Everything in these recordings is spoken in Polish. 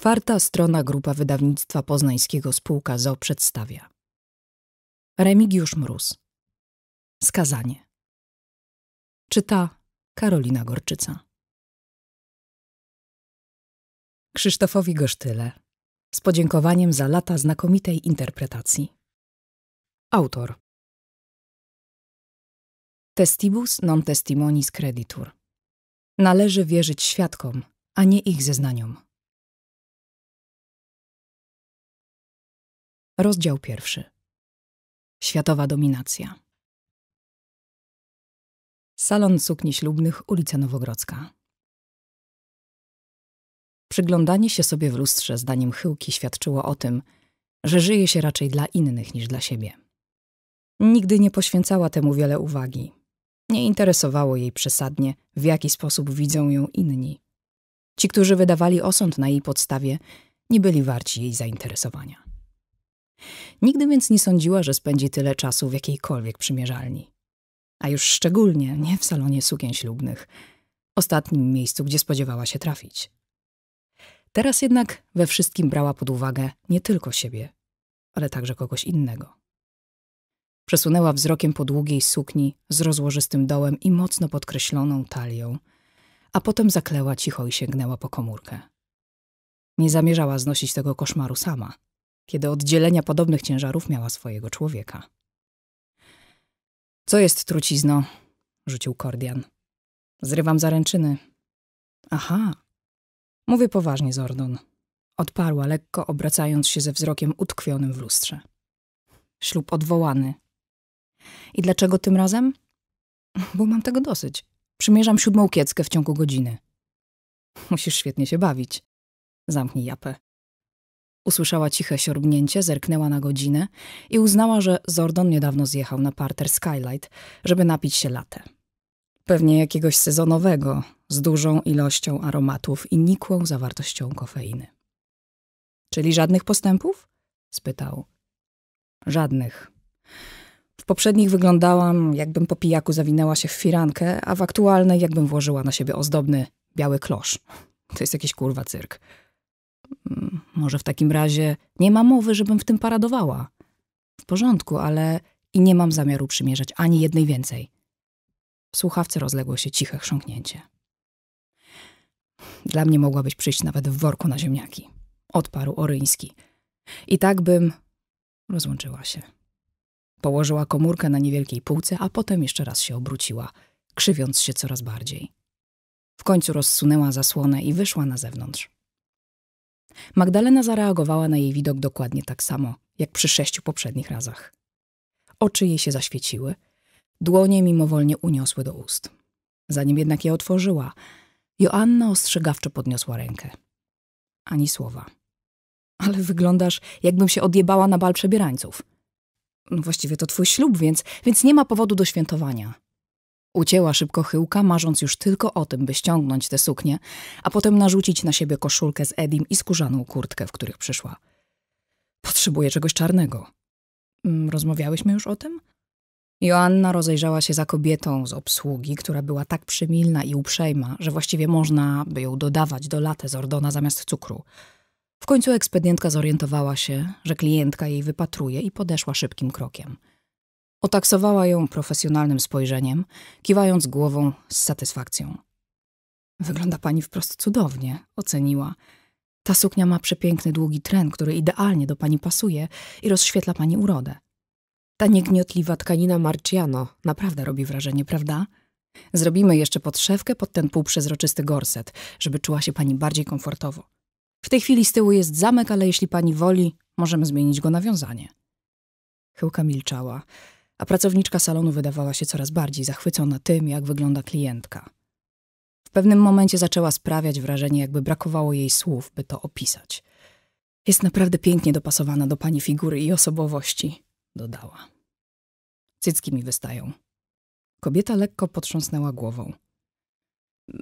Czwarta strona grupa wydawnictwa poznańskiego spółka ZO przedstawia Remigiusz Mróz Skazanie Czyta Karolina Gorczyca Krzysztofowi Gosztyle z podziękowaniem za lata znakomitej interpretacji. Autor Testibus non testimonis creditur. Należy wierzyć świadkom, a nie ich zeznaniom. Rozdział pierwszy. Światowa dominacja. Salon sukni ślubnych, ulica Nowogrodzka. Przyglądanie się sobie w lustrze zdaniem Chyłki świadczyło o tym, że żyje się raczej dla innych niż dla siebie. Nigdy nie poświęcała temu wiele uwagi. Nie interesowało jej przesadnie, w jaki sposób widzą ją inni. Ci, którzy wydawali osąd na jej podstawie, nie byli warci jej zainteresowania. Nigdy więc nie sądziła, że spędzi tyle czasu w jakiejkolwiek przymierzalni. A już szczególnie nie w salonie sukien ślubnych, ostatnim miejscu, gdzie spodziewała się trafić. Teraz jednak we wszystkim brała pod uwagę nie tylko siebie, ale także kogoś innego. Przesunęła wzrokiem po długiej sukni z rozłożystym dołem i mocno podkreśloną talią, a potem zakleła cicho i sięgnęła po komórkę. Nie zamierzała znosić tego koszmaru sama – kiedy oddzielenia podobnych ciężarów miała swojego człowieka. Co jest trucizno? rzucił Kordian. Zrywam zaręczyny. Aha. Mówię poważnie, Zordon. Odparła lekko, obracając się ze wzrokiem utkwionym w lustrze. Ślub odwołany. I dlaczego tym razem? Bo mam tego dosyć. Przymierzam siódmą kieckę w ciągu godziny. Musisz świetnie się bawić. Zamknij japę. Usłyszała ciche siorbnięcie, zerknęła na godzinę i uznała, że Zordon niedawno zjechał na parter Skylight, żeby napić się latę. Pewnie jakiegoś sezonowego, z dużą ilością aromatów i nikłą zawartością kofeiny. Czyli żadnych postępów? spytał. Żadnych. W poprzednich wyglądałam, jakbym po pijaku zawinęła się w firankę, a w aktualnej, jakbym włożyła na siebie ozdobny biały klosz. To jest jakiś kurwa cyrk może w takim razie nie ma mowy, żebym w tym paradowała. W porządku, ale i nie mam zamiaru przymierzać ani jednej więcej. W słuchawce rozległo się ciche chrząknięcie. Dla mnie mogłabyś przyjść nawet w worku na ziemniaki, odparł Oryński. I tak bym rozłączyła się. Położyła komórkę na niewielkiej półce, a potem jeszcze raz się obróciła, krzywiąc się coraz bardziej. W końcu rozsunęła zasłonę i wyszła na zewnątrz. Magdalena zareagowała na jej widok dokładnie tak samo, jak przy sześciu poprzednich razach. Oczy jej się zaświeciły, dłonie mimowolnie uniosły do ust. Zanim jednak je otworzyła, Joanna ostrzegawczo podniosła rękę. Ani słowa. Ale wyglądasz, jakbym się odjebała na bal przebierańców. No właściwie to twój ślub, więc, więc nie ma powodu do świętowania. Ucięła szybko chyłka, marząc już tylko o tym, by ściągnąć tę suknię, a potem narzucić na siebie koszulkę z Edim i skórzaną kurtkę, w których przyszła. Potrzebuję czegoś czarnego. Mm, rozmawiałyśmy już o tym? Joanna rozejrzała się za kobietą z obsługi, która była tak przymilna i uprzejma, że właściwie można by ją dodawać do laty z ordona zamiast cukru. W końcu ekspedientka zorientowała się, że klientka jej wypatruje i podeszła szybkim krokiem – Otaksowała ją profesjonalnym spojrzeniem, kiwając głową z satysfakcją. Wygląda pani wprost cudownie, oceniła. Ta suknia ma przepiękny długi tren, który idealnie do pani pasuje i rozświetla pani urodę. Ta niegniotliwa tkanina Marciano naprawdę robi wrażenie, prawda? Zrobimy jeszcze podszewkę pod ten półprzezroczysty gorset, żeby czuła się pani bardziej komfortowo. W tej chwili z tyłu jest zamek, ale jeśli pani woli, możemy zmienić go na wiązanie. Chyłka milczała a pracowniczka salonu wydawała się coraz bardziej zachwycona tym, jak wygląda klientka. W pewnym momencie zaczęła sprawiać wrażenie, jakby brakowało jej słów, by to opisać. Jest naprawdę pięknie dopasowana do pani figury i osobowości, dodała. Cycki mi wystają. Kobieta lekko potrząsnęła głową.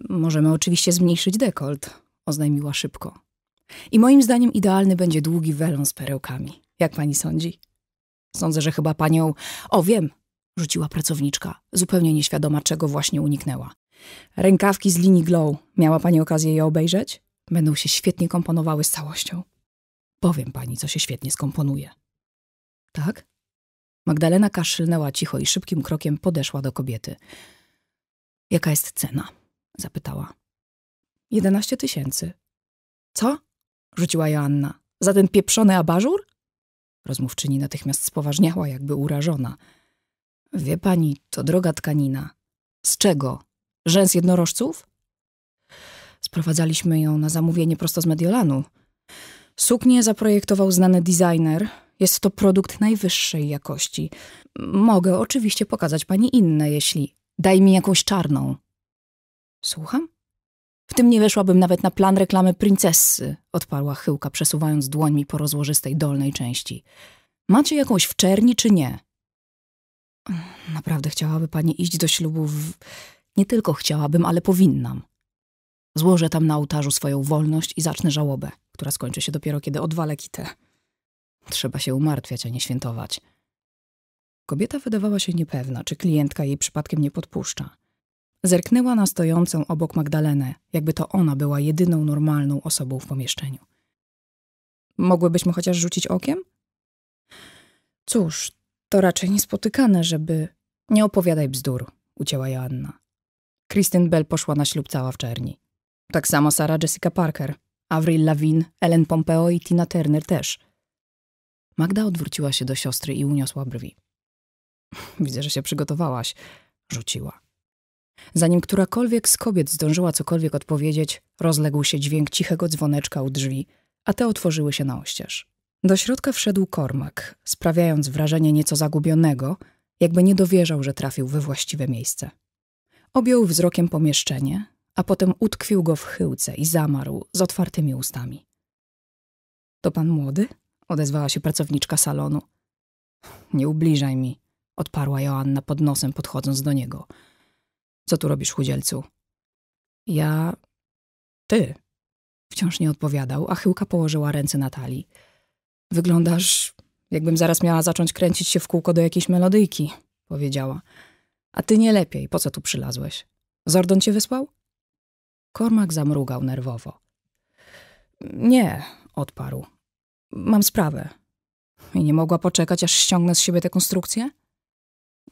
Możemy oczywiście zmniejszyć dekolt, oznajmiła szybko. I moim zdaniem idealny będzie długi welon z perełkami. Jak pani sądzi? Sądzę, że chyba panią. O, wiem, rzuciła pracowniczka, zupełnie nieświadoma, czego właśnie uniknęła. Rękawki z linii Glow. Miała pani okazję je obejrzeć? Będą się świetnie komponowały z całością. Powiem pani, co się świetnie skomponuje. Tak? Magdalena kaszlnęła cicho i szybkim krokiem podeszła do kobiety. Jaka jest cena? zapytała. Jedenaście tysięcy. Co? rzuciła Joanna. Za ten pieprzony abażur? Rozmówczyni natychmiast spoważniała, jakby urażona. Wie pani, to droga tkanina. Z czego? Rzęs jednorożców? Sprowadzaliśmy ją na zamówienie prosto z Mediolanu. Suknię zaprojektował znany designer. Jest to produkt najwyższej jakości. Mogę oczywiście pokazać pani inne, jeśli. Daj mi jakąś czarną. Słucham? W tym nie weszłabym nawet na plan reklamy princesy, odparła chyłka, przesuwając dłońmi po rozłożystej dolnej części. Macie jakąś wczerni czy nie? Naprawdę chciałaby pani iść do ślubu w... Nie tylko chciałabym, ale powinnam. Złożę tam na ołtarzu swoją wolność i zacznę żałobę, która skończy się dopiero, kiedy odwalę kitę. Trzeba się umartwiać, a nie świętować. Kobieta wydawała się niepewna, czy klientka jej przypadkiem nie podpuszcza. Zerknęła na stojącą obok Magdalenę, jakby to ona była jedyną normalną osobą w pomieszczeniu. Mogłybyśmy chociaż rzucić okiem? Cóż, to raczej niespotykane, żeby. Nie opowiadaj bzdur, ucięła Joanna. Kristen Bell poszła na ślub cała w czerni. Tak samo Sara Jessica Parker, Avril Lavigne, Ellen Pompeo i Tina Turner też. Magda odwróciła się do siostry i uniosła brwi. Widzę, że się przygotowałaś, rzuciła. Zanim którakolwiek z kobiet zdążyła cokolwiek odpowiedzieć, rozległ się dźwięk cichego dzwoneczka u drzwi, a te otworzyły się na oścież. Do środka wszedł Kormak, sprawiając wrażenie nieco zagubionego, jakby nie dowierzał, że trafił we właściwe miejsce. Objął wzrokiem pomieszczenie, a potem utkwił go w chyłce i zamarł z otwartymi ustami. To pan młody? odezwała się pracowniczka salonu. Nie ubliżaj mi, odparła Joanna pod nosem, podchodząc do niego – co tu robisz, chudzielcu? Ja. Ty. Wciąż nie odpowiadał, a chyłka położyła ręce na talii. Wyglądasz, jakbym zaraz miała zacząć kręcić się w kółko do jakiejś melodyjki, powiedziała. A ty nie lepiej, po co tu przylazłeś? Zordon cię wysłał? Kormak zamrugał nerwowo. Nie, odparł. Mam sprawę. I nie mogła poczekać, aż ściągnę z siebie tę konstrukcję?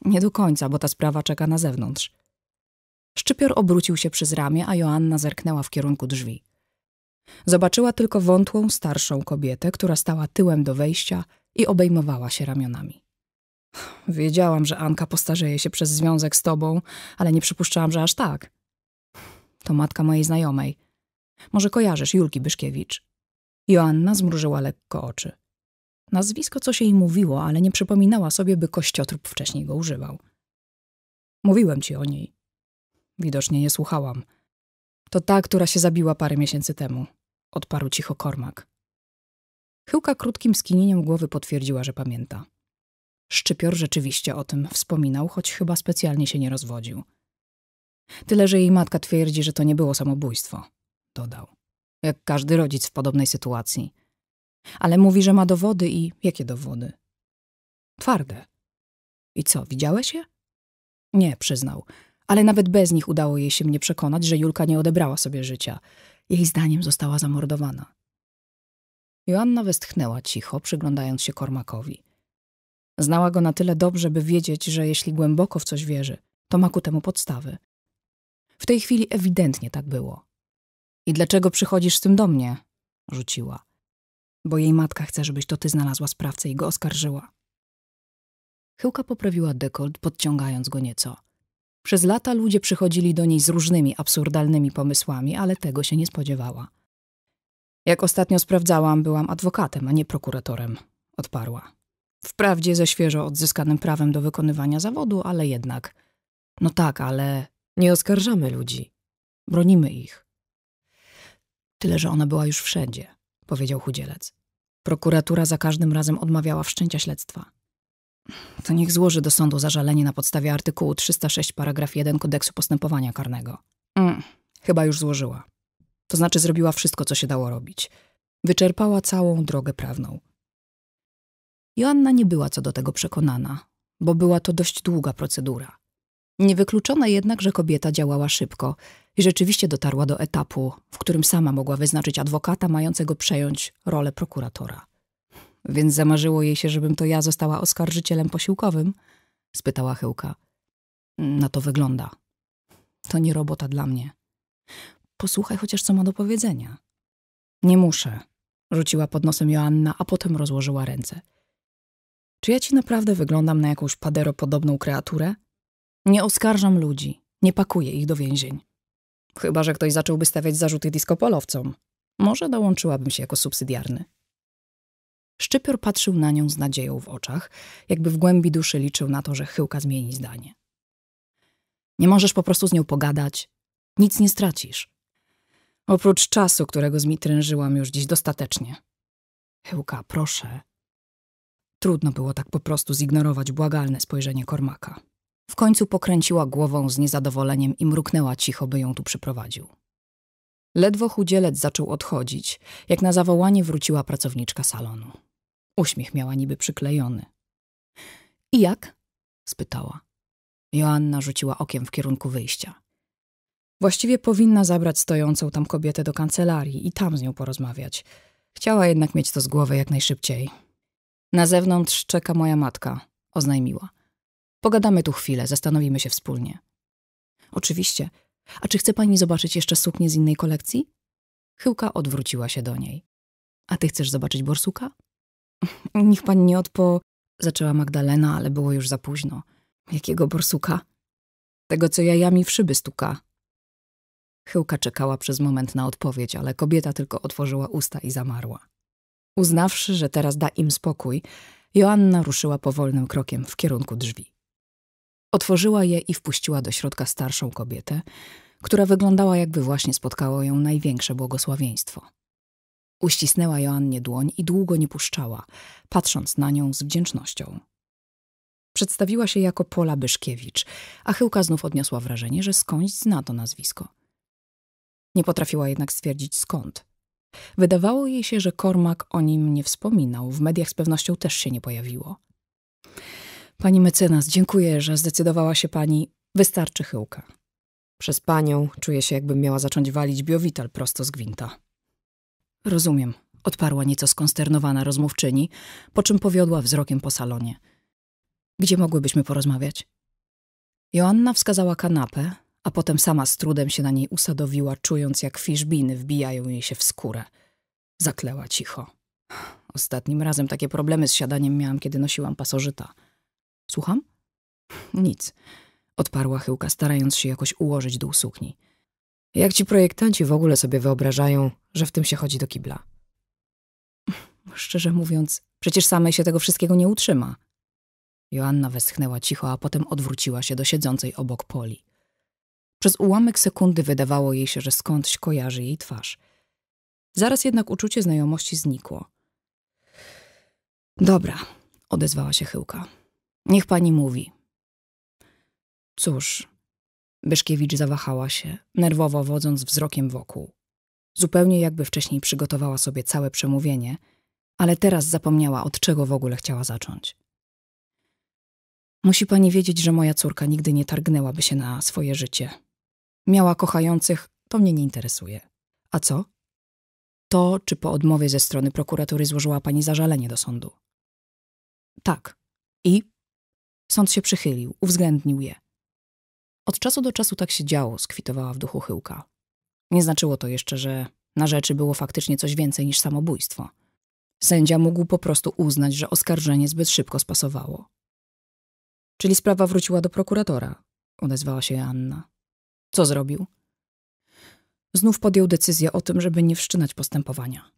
Nie do końca, bo ta sprawa czeka na zewnątrz. Szczypior obrócił się przez ramię, a Joanna zerknęła w kierunku drzwi. Zobaczyła tylko wątłą, starszą kobietę, która stała tyłem do wejścia i obejmowała się ramionami. Wiedziałam, że Anka postarzeje się przez związek z tobą, ale nie przypuszczałam, że aż tak. To matka mojej znajomej. Może kojarzysz Julki Byszkiewicz. Joanna zmrużyła lekko oczy. Nazwisko coś jej mówiło, ale nie przypominała sobie, by kościotrup wcześniej go używał. Mówiłem ci o niej. Widocznie nie słuchałam. To ta, która się zabiła parę miesięcy temu, odparł cicho Kormak. Chyłka krótkim skinieniem głowy potwierdziła, że pamięta. Szczypior rzeczywiście o tym wspominał, choć chyba specjalnie się nie rozwodził. Tyle, że jej matka twierdzi, że to nie było samobójstwo, dodał. Jak każdy rodzic w podobnej sytuacji. Ale mówi, że ma dowody i jakie dowody? Twarde. I co, widziałeś je? Nie, przyznał ale nawet bez nich udało jej się mnie przekonać, że Julka nie odebrała sobie życia. Jej zdaniem została zamordowana. Joanna westchnęła cicho, przyglądając się Kormakowi. Znała go na tyle dobrze, by wiedzieć, że jeśli głęboko w coś wierzy, to ma ku temu podstawy. W tej chwili ewidentnie tak było. I dlaczego przychodzisz z tym do mnie? rzuciła. Bo jej matka chce, żebyś to ty znalazła sprawcę i go oskarżyła. Chyłka poprawiła dekolt, podciągając go nieco. Przez lata ludzie przychodzili do niej z różnymi absurdalnymi pomysłami, ale tego się nie spodziewała. Jak ostatnio sprawdzałam, byłam adwokatem, a nie prokuratorem, odparła. Wprawdzie ze świeżo odzyskanym prawem do wykonywania zawodu, ale jednak. No tak, ale nie oskarżamy ludzi. Bronimy ich. Tyle, że ona była już wszędzie, powiedział chudzielec. Prokuratura za każdym razem odmawiała wszczęcia śledztwa to niech złoży do sądu zażalenie na podstawie artykułu 306 paragraf 1 kodeksu postępowania karnego. Mm, chyba już złożyła. To znaczy zrobiła wszystko, co się dało robić. Wyczerpała całą drogę prawną. Joanna nie była co do tego przekonana, bo była to dość długa procedura. Niewykluczone jednak, że kobieta działała szybko i rzeczywiście dotarła do etapu, w którym sama mogła wyznaczyć adwokata mającego przejąć rolę prokuratora. Więc zamarzyło jej się, żebym to ja została oskarżycielem posiłkowym? spytała Chyłka. Mm, na to wygląda. To nie robota dla mnie. Posłuchaj chociaż, co ma do powiedzenia. Nie muszę, rzuciła pod nosem Joanna, a potem rozłożyła ręce. Czy ja ci naprawdę wyglądam na jakąś paderopodobną kreaturę? Nie oskarżam ludzi, nie pakuję ich do więzień. Chyba, że ktoś zacząłby stawiać zarzuty diskopolowcom. Może dołączyłabym się jako subsydiarny. Szczypior patrzył na nią z nadzieją w oczach, jakby w głębi duszy liczył na to, że chyłka zmieni zdanie. Nie możesz po prostu z nią pogadać. Nic nie stracisz. Oprócz czasu, którego zmitrężyłam już dziś dostatecznie. Chyłka, proszę. Trudno było tak po prostu zignorować błagalne spojrzenie Kormaka. W końcu pokręciła głową z niezadowoleniem i mruknęła cicho, by ją tu przyprowadził. Ledwo chudzielec zaczął odchodzić, jak na zawołanie wróciła pracowniczka salonu. Uśmiech miała niby przyklejony. I jak? spytała. Joanna rzuciła okiem w kierunku wyjścia. Właściwie powinna zabrać stojącą tam kobietę do kancelarii i tam z nią porozmawiać. Chciała jednak mieć to z głowy jak najszybciej. Na zewnątrz czeka moja matka, oznajmiła. Pogadamy tu chwilę, zastanowimy się wspólnie. Oczywiście. A czy chce pani zobaczyć jeszcze suknię z innej kolekcji? Chyłka odwróciła się do niej. A ty chcesz zobaczyć borsuka? Niech pani nie odpo... Zaczęła Magdalena, ale było już za późno. Jakiego borsuka? Tego, co jajami w szyby stuka. Chyłka czekała przez moment na odpowiedź, ale kobieta tylko otworzyła usta i zamarła. Uznawszy, że teraz da im spokój, Joanna ruszyła powolnym krokiem w kierunku drzwi. Otworzyła je i wpuściła do środka starszą kobietę, która wyglądała, jakby właśnie spotkało ją największe błogosławieństwo. Uścisnęła Joannie dłoń i długo nie puszczała, patrząc na nią z wdzięcznością. Przedstawiła się jako Pola Byszkiewicz, a Chyłka znów odniosła wrażenie, że skądś zna to nazwisko. Nie potrafiła jednak stwierdzić skąd. Wydawało jej się, że Kormak o nim nie wspominał, w mediach z pewnością też się nie pojawiło. Pani mecenas, dziękuję, że zdecydowała się pani. Wystarczy Chyłka. Przez panią czuję się, jakbym miała zacząć walić biowital prosto z gwinta. Rozumiem, odparła nieco skonsternowana rozmówczyni, po czym powiodła wzrokiem po salonie. Gdzie mogłybyśmy porozmawiać? Joanna wskazała kanapę, a potem sama z trudem się na niej usadowiła, czując jak fiszbiny wbijają jej się w skórę. Zakleła cicho. Ostatnim razem takie problemy z siadaniem miałam, kiedy nosiłam pasożyta. Słucham? Nic, odparła chyłka, starając się jakoś ułożyć dół sukni. Jak ci projektanci w ogóle sobie wyobrażają, że w tym się chodzi do kibla? Szczerze mówiąc, przecież samej się tego wszystkiego nie utrzyma. Joanna westchnęła cicho, a potem odwróciła się do siedzącej obok Poli. Przez ułamek sekundy wydawało jej się, że skądś kojarzy jej twarz. Zaraz jednak uczucie znajomości znikło. Dobra, odezwała się chyłka. Niech pani mówi. Cóż, Byszkiewicz zawahała się, nerwowo wodząc wzrokiem wokół. Zupełnie jakby wcześniej przygotowała sobie całe przemówienie, ale teraz zapomniała, od czego w ogóle chciała zacząć. Musi pani wiedzieć, że moja córka nigdy nie targnęłaby się na swoje życie. Miała kochających, to mnie nie interesuje. A co? To, czy po odmowie ze strony prokuratury złożyła pani zażalenie do sądu. Tak. I? Sąd się przychylił, uwzględnił je. Od czasu do czasu tak się działo, skwitowała w duchu chyłka. Nie znaczyło to jeszcze, że na rzeczy było faktycznie coś więcej niż samobójstwo. Sędzia mógł po prostu uznać, że oskarżenie zbyt szybko spasowało. Czyli sprawa wróciła do prokuratora, odezwała się Anna. Co zrobił? Znów podjął decyzję o tym, żeby nie wszczynać postępowania.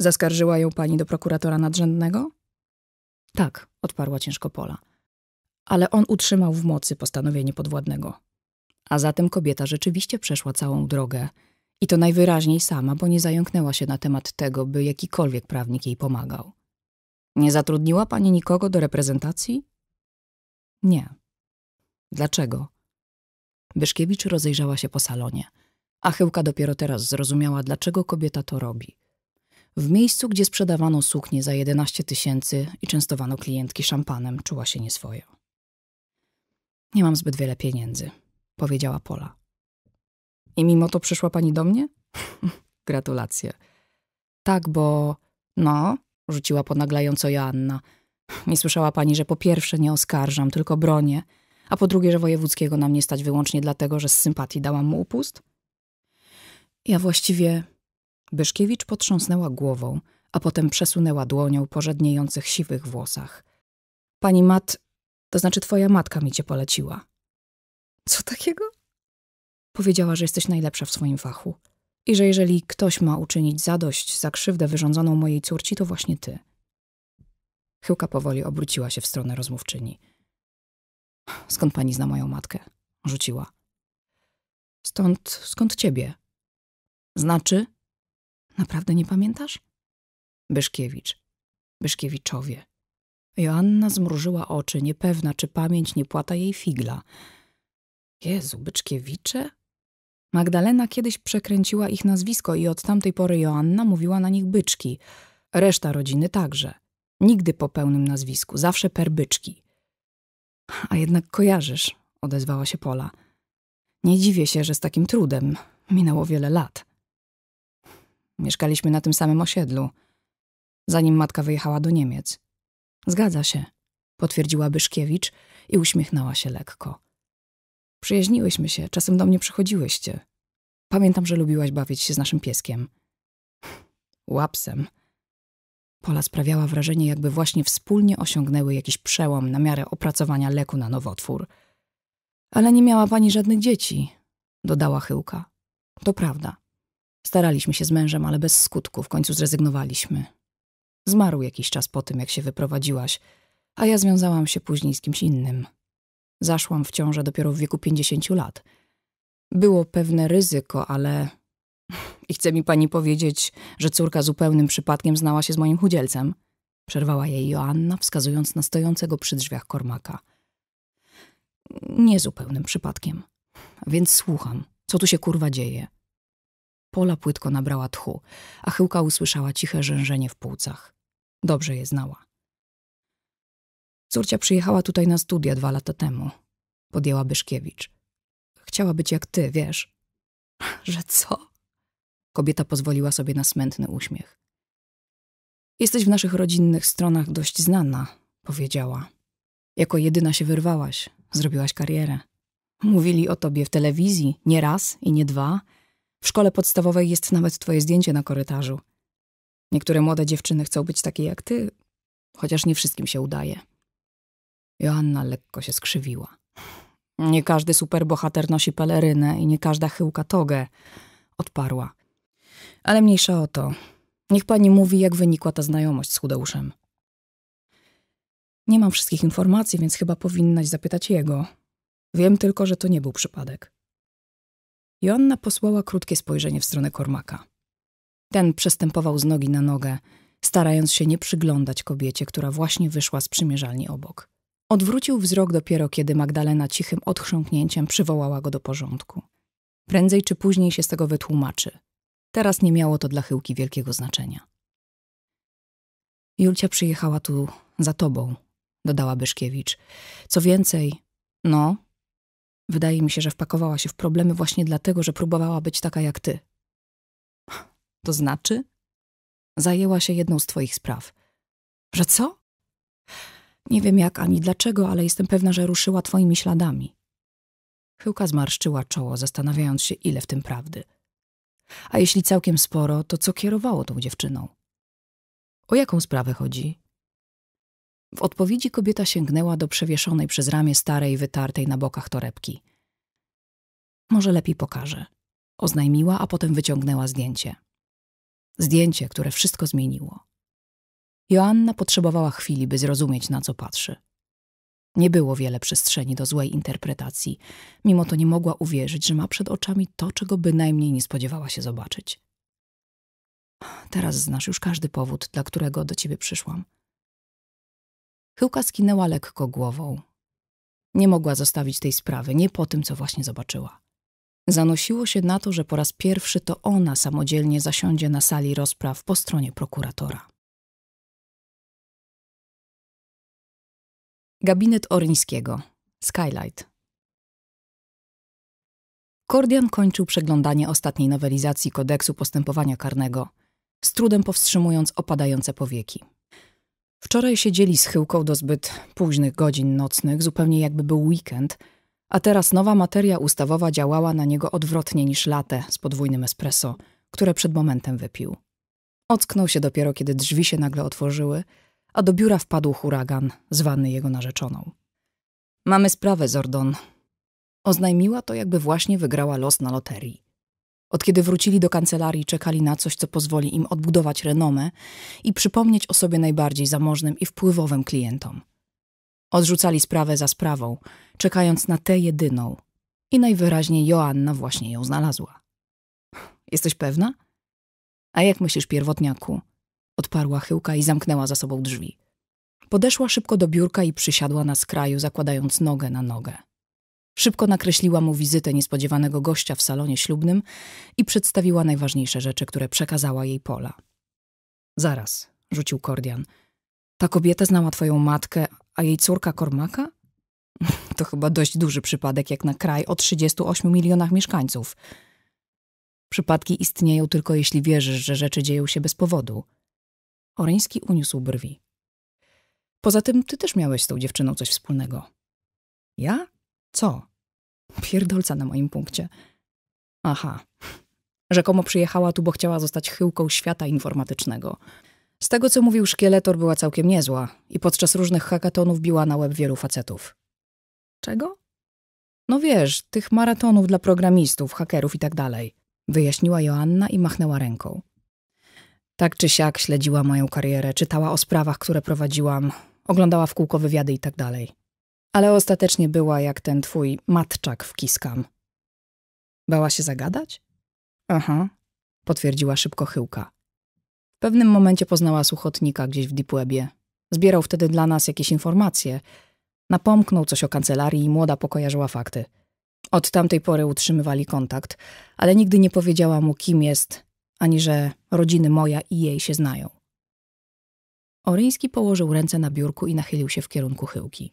Zaskarżyła ją pani do prokuratora nadrzędnego? Tak, odparła ciężko Pola ale on utrzymał w mocy postanowienie podwładnego. A zatem kobieta rzeczywiście przeszła całą drogę i to najwyraźniej sama, bo nie zająknęła się na temat tego, by jakikolwiek prawnik jej pomagał. Nie zatrudniła pani nikogo do reprezentacji? Nie. Dlaczego? Byszkiewicz rozejrzała się po salonie, a Chyłka dopiero teraz zrozumiała, dlaczego kobieta to robi. W miejscu, gdzie sprzedawano suknie za 11 tysięcy i częstowano klientki szampanem, czuła się nieswojo. Nie mam zbyt wiele pieniędzy, powiedziała Pola. I mimo to przyszła pani do mnie? Gratulacje. Tak, bo. No, rzuciła ponaglająco Joanna. Nie słyszała pani, że po pierwsze nie oskarżam, tylko bronię, a po drugie, że wojewódzkiego nam nie stać wyłącznie dlatego, że z sympatii dałam mu upust? Ja właściwie. Byszkiewicz potrząsnęła głową, a potem przesunęła dłonią po siwych włosach. Pani Mat to znaczy twoja matka mi cię poleciła. Co takiego? Powiedziała, że jesteś najlepsza w swoim fachu i że jeżeli ktoś ma uczynić zadość za krzywdę wyrządzoną mojej córci, to właśnie ty. Chyłka powoli obróciła się w stronę rozmówczyni. Skąd pani zna moją matkę? Rzuciła. Stąd, skąd ciebie? Znaczy? Naprawdę nie pamiętasz? Byszkiewicz. Byszkiewiczowie. Joanna zmrużyła oczy, niepewna, czy pamięć nie płata jej figla. Jezu, Byczkiewicze? Magdalena kiedyś przekręciła ich nazwisko i od tamtej pory Joanna mówiła na nich byczki. Reszta rodziny także. Nigdy po pełnym nazwisku, zawsze perbyczki. A jednak kojarzysz, odezwała się Pola. Nie dziwię się, że z takim trudem. Minęło wiele lat. Mieszkaliśmy na tym samym osiedlu, zanim matka wyjechała do Niemiec. Zgadza się, potwierdziła Byszkiewicz i uśmiechnęła się lekko. Przyjaźniłyśmy się, czasem do mnie przychodziłyście. Pamiętam, że lubiłaś bawić się z naszym pieskiem. Łapsem. Pola sprawiała wrażenie, jakby właśnie wspólnie osiągnęły jakiś przełom na miarę opracowania leku na nowotwór. Ale nie miała pani żadnych dzieci, dodała chyłka. To prawda. Staraliśmy się z mężem, ale bez skutku w końcu zrezygnowaliśmy. Zmarł jakiś czas po tym, jak się wyprowadziłaś, a ja związałam się później z kimś innym. Zaszłam w ciążę dopiero w wieku pięćdziesięciu lat. Było pewne ryzyko, ale. I chce mi pani powiedzieć, że córka zupełnym przypadkiem znała się z moim chudzielcem? Przerwała jej Joanna, wskazując na stojącego przy drzwiach kormaka. Nie zupełnym przypadkiem. Więc słucham, co tu się kurwa dzieje? Pola płytko nabrała tchu, a chyłka usłyszała ciche rzężenie w płucach. Dobrze je znała. Córcia przyjechała tutaj na studia dwa lata temu. Podjęła Byszkiewicz. Chciała być jak ty, wiesz. Że co? Kobieta pozwoliła sobie na smętny uśmiech. Jesteś w naszych rodzinnych stronach dość znana, powiedziała. Jako jedyna się wyrwałaś, zrobiłaś karierę. Mówili o tobie w telewizji nie raz i nie dwa – w szkole podstawowej jest nawet twoje zdjęcie na korytarzu. Niektóre młode dziewczyny chcą być takie jak ty, chociaż nie wszystkim się udaje. Joanna lekko się skrzywiła. Nie każdy superbohater nosi pelerynę i nie każda chyłka togę, odparła. Ale mniejsza o to. Niech pani mówi, jak wynikła ta znajomość z Hudeuszem. Nie mam wszystkich informacji, więc chyba powinnaś zapytać jego. Wiem tylko, że to nie był przypadek. Joanna posłała krótkie spojrzenie w stronę Kormaka. Ten przestępował z nogi na nogę, starając się nie przyglądać kobiecie, która właśnie wyszła z przymierzalni obok. Odwrócił wzrok dopiero, kiedy Magdalena cichym odchrząknięciem przywołała go do porządku. Prędzej czy później się z tego wytłumaczy. Teraz nie miało to dla Chyłki wielkiego znaczenia. Julcia przyjechała tu za tobą, dodała Byszkiewicz. Co więcej, no, Wydaje mi się, że wpakowała się w problemy właśnie dlatego, że próbowała być taka jak ty. To znaczy? Zajęła się jedną z twoich spraw. Że co? Nie wiem jak ani dlaczego, ale jestem pewna, że ruszyła twoimi śladami. Chyłka zmarszczyła czoło, zastanawiając się, ile w tym prawdy. A jeśli całkiem sporo, to co kierowało tą dziewczyną? O jaką sprawę chodzi? W odpowiedzi kobieta sięgnęła do przewieszonej przez ramię starej, wytartej na bokach torebki. Może lepiej pokażę, oznajmiła, a potem wyciągnęła zdjęcie. Zdjęcie, które wszystko zmieniło. Joanna potrzebowała chwili, by zrozumieć, na co patrzy. Nie było wiele przestrzeni do złej interpretacji, mimo to nie mogła uwierzyć, że ma przed oczami to, czego bynajmniej nie spodziewała się zobaczyć. Teraz znasz już każdy powód, dla którego do ciebie przyszłam – Chyłka skinęła lekko głową. Nie mogła zostawić tej sprawy, nie po tym, co właśnie zobaczyła. Zanosiło się na to, że po raz pierwszy to ona samodzielnie zasiądzie na sali rozpraw po stronie prokuratora. Gabinet Oryńskiego. Skylight. Kordian kończył przeglądanie ostatniej nowelizacji kodeksu postępowania karnego, z trudem powstrzymując opadające powieki. Wczoraj siedzieli chyłką do zbyt późnych godzin nocnych, zupełnie jakby był weekend, a teraz nowa materia ustawowa działała na niego odwrotnie niż latę z podwójnym espresso, które przed momentem wypił. Ocknął się dopiero, kiedy drzwi się nagle otworzyły, a do biura wpadł huragan, zwany jego narzeczoną. Mamy sprawę, Zordon. Oznajmiła to, jakby właśnie wygrała los na loterii. Od kiedy wrócili do kancelarii, czekali na coś, co pozwoli im odbudować renomę i przypomnieć o sobie najbardziej zamożnym i wpływowym klientom. Odrzucali sprawę za sprawą, czekając na tę jedyną. I najwyraźniej Joanna właśnie ją znalazła. Jesteś pewna? A jak myślisz, pierwotniaku? Odparła chyłka i zamknęła za sobą drzwi. Podeszła szybko do biurka i przysiadła na skraju, zakładając nogę na nogę. Szybko nakreśliła mu wizytę niespodziewanego gościa w salonie ślubnym i przedstawiła najważniejsze rzeczy, które przekazała jej Pola. Zaraz, rzucił Kordian. Ta kobieta znała twoją matkę, a jej córka Kormaka? To chyba dość duży przypadek jak na kraj o 38 milionach mieszkańców. Przypadki istnieją tylko jeśli wierzysz, że rzeczy dzieją się bez powodu. Oreński uniósł brwi. Poza tym ty też miałeś z tą dziewczyną coś wspólnego. Ja? Co? Pierdolca na moim punkcie. Aha. Rzekomo przyjechała tu, bo chciała zostać chyłką świata informatycznego. Z tego, co mówił szkieletor, była całkiem niezła i podczas różnych hakatonów biła na łeb wielu facetów. Czego? No wiesz, tych maratonów dla programistów, hakerów i tak dalej. Wyjaśniła Joanna i machnęła ręką. Tak czy siak śledziła moją karierę, czytała o sprawach, które prowadziłam, oglądała w kółko wywiady i tak dalej ale ostatecznie była jak ten twój matczak w kiskam. Bała się zagadać? Aha, potwierdziła szybko chyłka. W pewnym momencie poznała suchotnika gdzieś w Dipłebie. Zbierał wtedy dla nas jakieś informacje. Napomknął coś o kancelarii i młoda pokojarzyła fakty. Od tamtej pory utrzymywali kontakt, ale nigdy nie powiedziała mu, kim jest, ani że rodziny moja i jej się znają. Oryński położył ręce na biurku i nachylił się w kierunku chyłki.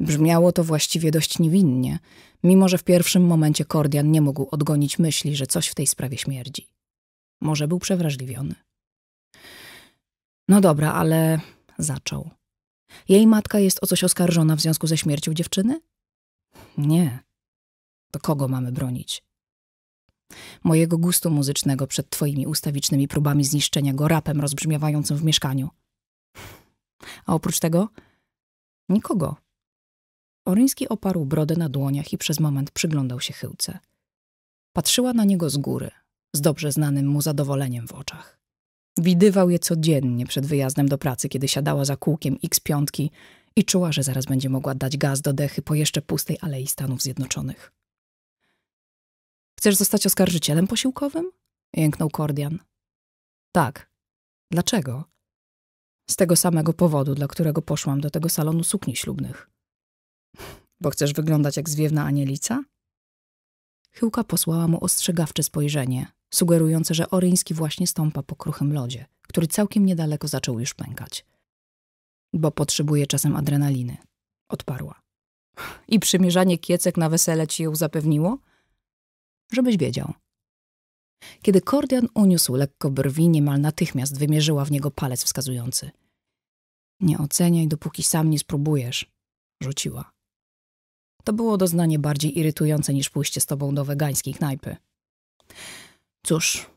Brzmiało to właściwie dość niewinnie, mimo że w pierwszym momencie Kordian nie mógł odgonić myśli, że coś w tej sprawie śmierdzi. Może był przewrażliwiony. No dobra, ale zaczął. Jej matka jest o coś oskarżona w związku ze śmiercią dziewczyny? Nie. To kogo mamy bronić? Mojego gustu muzycznego przed twoimi ustawicznymi próbami zniszczenia go rapem rozbrzmiewającym w mieszkaniu. A oprócz tego? Nikogo. Oryński oparł brodę na dłoniach i przez moment przyglądał się chyłce. Patrzyła na niego z góry, z dobrze znanym mu zadowoleniem w oczach. Widywał je codziennie przed wyjazdem do pracy, kiedy siadała za kółkiem x piątki i czuła, że zaraz będzie mogła dać gaz do dechy po jeszcze pustej Alei Stanów Zjednoczonych. Chcesz zostać oskarżycielem posiłkowym? jęknął Kordian. Tak. Dlaczego? Z tego samego powodu, dla którego poszłam do tego salonu sukni ślubnych. Bo chcesz wyglądać jak zwiewna anielica? Chyłka posłała mu ostrzegawcze spojrzenie, sugerujące, że Oryński właśnie stąpa po kruchym lodzie, który całkiem niedaleko zaczął już pękać. Bo potrzebuje czasem adrenaliny, odparła. I przymierzanie kiecek na wesele ci ją zapewniło? Żebyś wiedział. Kiedy Kordian uniósł lekko brwi, niemal natychmiast wymierzyła w niego palec wskazujący. Nie oceniaj, dopóki sam nie spróbujesz, rzuciła. To było doznanie bardziej irytujące niż pójście z tobą do wegańskiej knajpy. Cóż,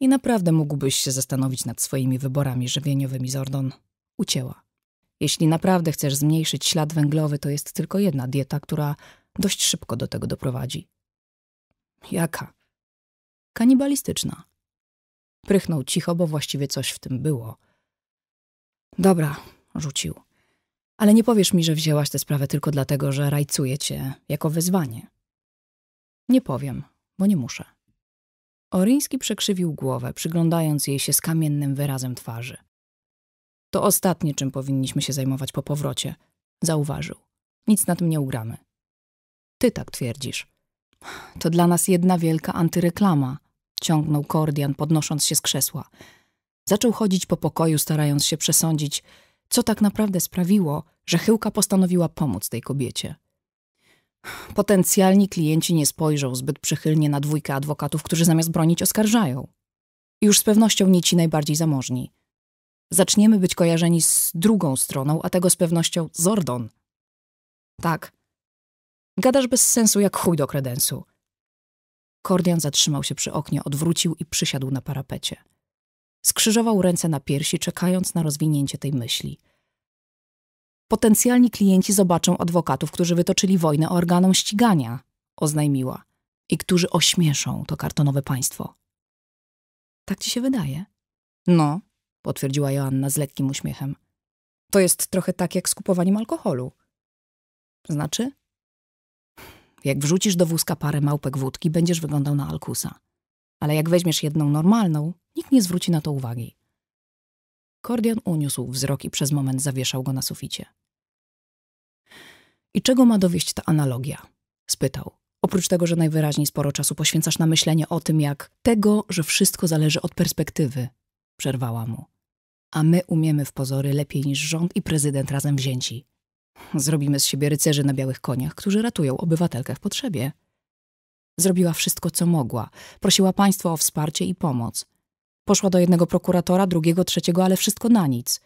i naprawdę mógłbyś się zastanowić nad swoimi wyborami żywieniowymi, Zordon. Ucięła. Jeśli naprawdę chcesz zmniejszyć ślad węglowy, to jest tylko jedna dieta, która dość szybko do tego doprowadzi. Jaka? Kanibalistyczna. Prychnął cicho, bo właściwie coś w tym było. Dobra, rzucił. Ale nie powiesz mi, że wzięłaś tę sprawę tylko dlatego, że rajcuję cię jako wyzwanie. Nie powiem, bo nie muszę. Oryński przekrzywił głowę, przyglądając jej się z kamiennym wyrazem twarzy. To ostatnie, czym powinniśmy się zajmować po powrocie, zauważył. Nic na tym nie ugramy. Ty tak twierdzisz. To dla nas jedna wielka antyreklama, ciągnął Kordian, podnosząc się z krzesła. Zaczął chodzić po pokoju, starając się przesądzić, co tak naprawdę sprawiło, że Chyłka postanowiła pomóc tej kobiecie. Potencjalni klienci nie spojrzą zbyt przychylnie na dwójkę adwokatów, którzy zamiast bronić oskarżają. Już z pewnością nie ci najbardziej zamożni. Zaczniemy być kojarzeni z drugą stroną, a tego z pewnością Zordon. Tak. Gadasz bez sensu jak chuj do kredensu. Kordian zatrzymał się przy oknie, odwrócił i przysiadł na parapecie. Skrzyżował ręce na piersi, czekając na rozwinięcie tej myśli. Potencjalni klienci zobaczą adwokatów, którzy wytoczyli wojnę organom ścigania, oznajmiła, i którzy ośmieszą to kartonowe państwo. Tak ci się wydaje? No, potwierdziła Joanna z lekkim uśmiechem. To jest trochę tak jak z kupowaniem alkoholu. Znaczy? Jak wrzucisz do wózka parę małpek wódki, będziesz wyglądał na alkusa. Ale jak weźmiesz jedną normalną, Nikt nie zwróci na to uwagi. Kordian uniósł wzrok i przez moment zawieszał go na suficie. I czego ma dowieść ta analogia? spytał. Oprócz tego, że najwyraźniej sporo czasu poświęcasz na myślenie o tym, jak tego, że wszystko zależy od perspektywy, przerwała mu. A my umiemy w pozory lepiej niż rząd i prezydent razem wzięci. Zrobimy z siebie rycerzy na białych koniach, którzy ratują obywatelkę w potrzebie. Zrobiła wszystko, co mogła. Prosiła państwo o wsparcie i pomoc. Poszła do jednego prokuratora, drugiego, trzeciego, ale wszystko na nic.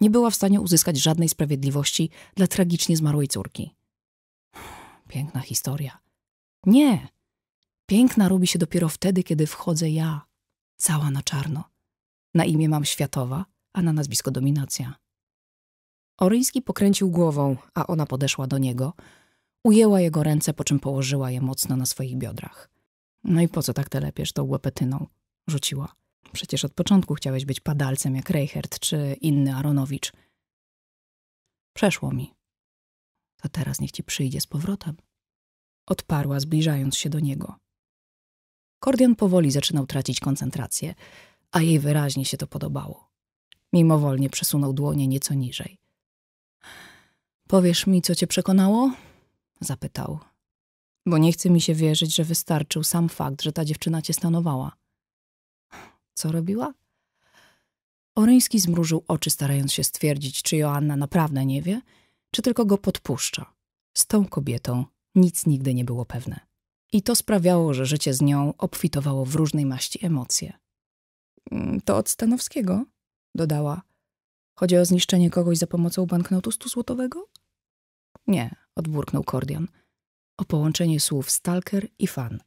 Nie była w stanie uzyskać żadnej sprawiedliwości dla tragicznie zmarłej córki. Piękna historia. Nie. Piękna robi się dopiero wtedy, kiedy wchodzę ja, cała na czarno. Na imię mam Światowa, a na nazwisko Dominacja. Oryński pokręcił głową, a ona podeszła do niego. Ujęła jego ręce, po czym położyła je mocno na swoich biodrach. No i po co tak telepiesz tą łepetyną? Rzuciła. Przecież od początku chciałeś być padalcem jak Reichert czy inny Aronowicz. Przeszło mi. To teraz niech ci przyjdzie z powrotem. Odparła, zbliżając się do niego. Kordian powoli zaczynał tracić koncentrację, a jej wyraźnie się to podobało. Mimowolnie przesunął dłonie nieco niżej. Powiesz mi, co cię przekonało? zapytał. Bo nie chce mi się wierzyć, że wystarczył sam fakt, że ta dziewczyna cię stanowała. Co robiła? Oryński zmrużył oczy, starając się stwierdzić, czy Joanna naprawdę nie wie, czy tylko go podpuszcza. Z tą kobietą nic nigdy nie było pewne. I to sprawiało, że życie z nią obfitowało w różnej maści emocje. Mm, to od Stanowskiego? dodała. Chodzi o zniszczenie kogoś za pomocą banknotu złotowego? Nie, odburknął Kordian. O połączenie słów stalker i fan –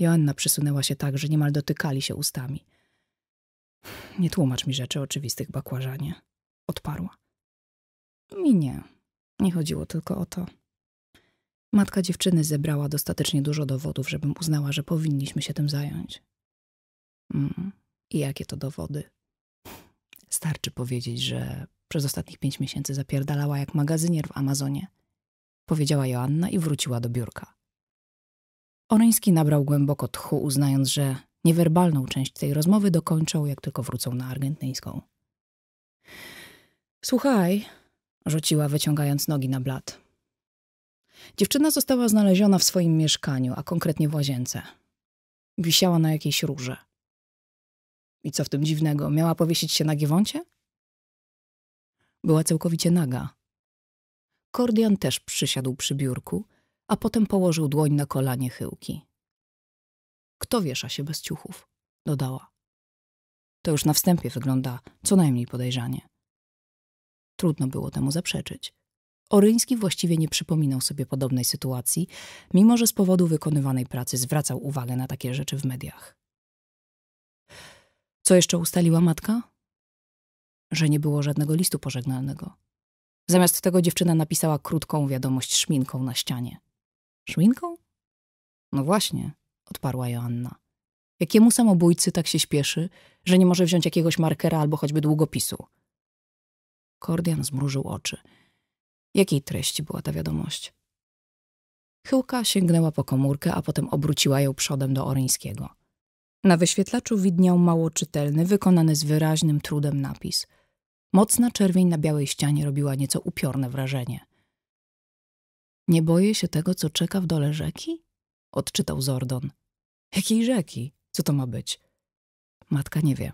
Joanna przysunęła się tak, że niemal dotykali się ustami. Nie tłumacz mi rzeczy oczywistych, bakłażanie. Odparła. Mi nie. Nie chodziło tylko o to. Matka dziewczyny zebrała dostatecznie dużo dowodów, żebym uznała, że powinniśmy się tym zająć. Mm. I jakie to dowody? Starczy powiedzieć, że przez ostatnich pięć miesięcy zapierdalała jak magazynier w Amazonie. Powiedziała Joanna i wróciła do biurka. Oryński nabrał głęboko tchu, uznając, że niewerbalną część tej rozmowy dokończą, jak tylko wrócą na argentyńską. Słuchaj, rzuciła, wyciągając nogi na blat. Dziewczyna została znaleziona w swoim mieszkaniu, a konkretnie w łazience. Wisiała na jakiejś róże. I co w tym dziwnego? Miała powiesić się na giewoncie? Była całkowicie naga. Kordian też przysiadł przy biurku – a potem położył dłoń na kolanie chyłki. Kto wiesza się bez ciuchów? dodała. To już na wstępie wygląda co najmniej podejrzanie. Trudno było temu zaprzeczyć. Oryński właściwie nie przypominał sobie podobnej sytuacji, mimo że z powodu wykonywanej pracy zwracał uwagę na takie rzeczy w mediach. Co jeszcze ustaliła matka? Że nie było żadnego listu pożegnalnego. Zamiast tego dziewczyna napisała krótką wiadomość szminką na ścianie. Szminką? No właśnie, odparła Joanna. Jakiemu samobójcy tak się śpieszy, że nie może wziąć jakiegoś markera albo choćby długopisu? Kordian zmrużył oczy. Jakiej treści była ta wiadomość? Chyłka sięgnęła po komórkę, a potem obróciła ją przodem do Oryńskiego. Na wyświetlaczu widniał mało czytelny, wykonany z wyraźnym trudem napis. Mocna czerwień na białej ścianie robiła nieco upiorne wrażenie. Nie boję się tego, co czeka w dole rzeki? Odczytał Zordon. Jakiej rzeki? Co to ma być? Matka nie wie.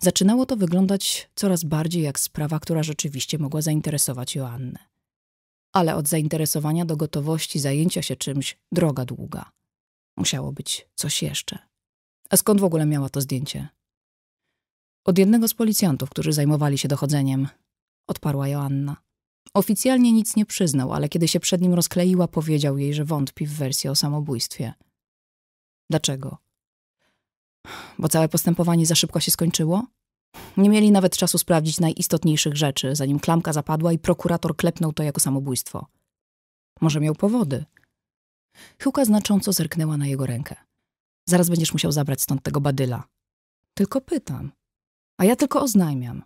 Zaczynało to wyglądać coraz bardziej jak sprawa, która rzeczywiście mogła zainteresować Joannę. Ale od zainteresowania do gotowości zajęcia się czymś droga długa. Musiało być coś jeszcze. A skąd w ogóle miała to zdjęcie? Od jednego z policjantów, którzy zajmowali się dochodzeniem, odparła Joanna. Oficjalnie nic nie przyznał, ale kiedy się przed nim rozkleiła, powiedział jej, że wątpi w wersję o samobójstwie. Dlaczego? Bo całe postępowanie za szybko się skończyło? Nie mieli nawet czasu sprawdzić najistotniejszych rzeczy, zanim klamka zapadła i prokurator klepnął to jako samobójstwo. Może miał powody. Chyłka znacząco zerknęła na jego rękę. Zaraz będziesz musiał zabrać stąd tego badyla. Tylko pytam. A ja tylko oznajmiam.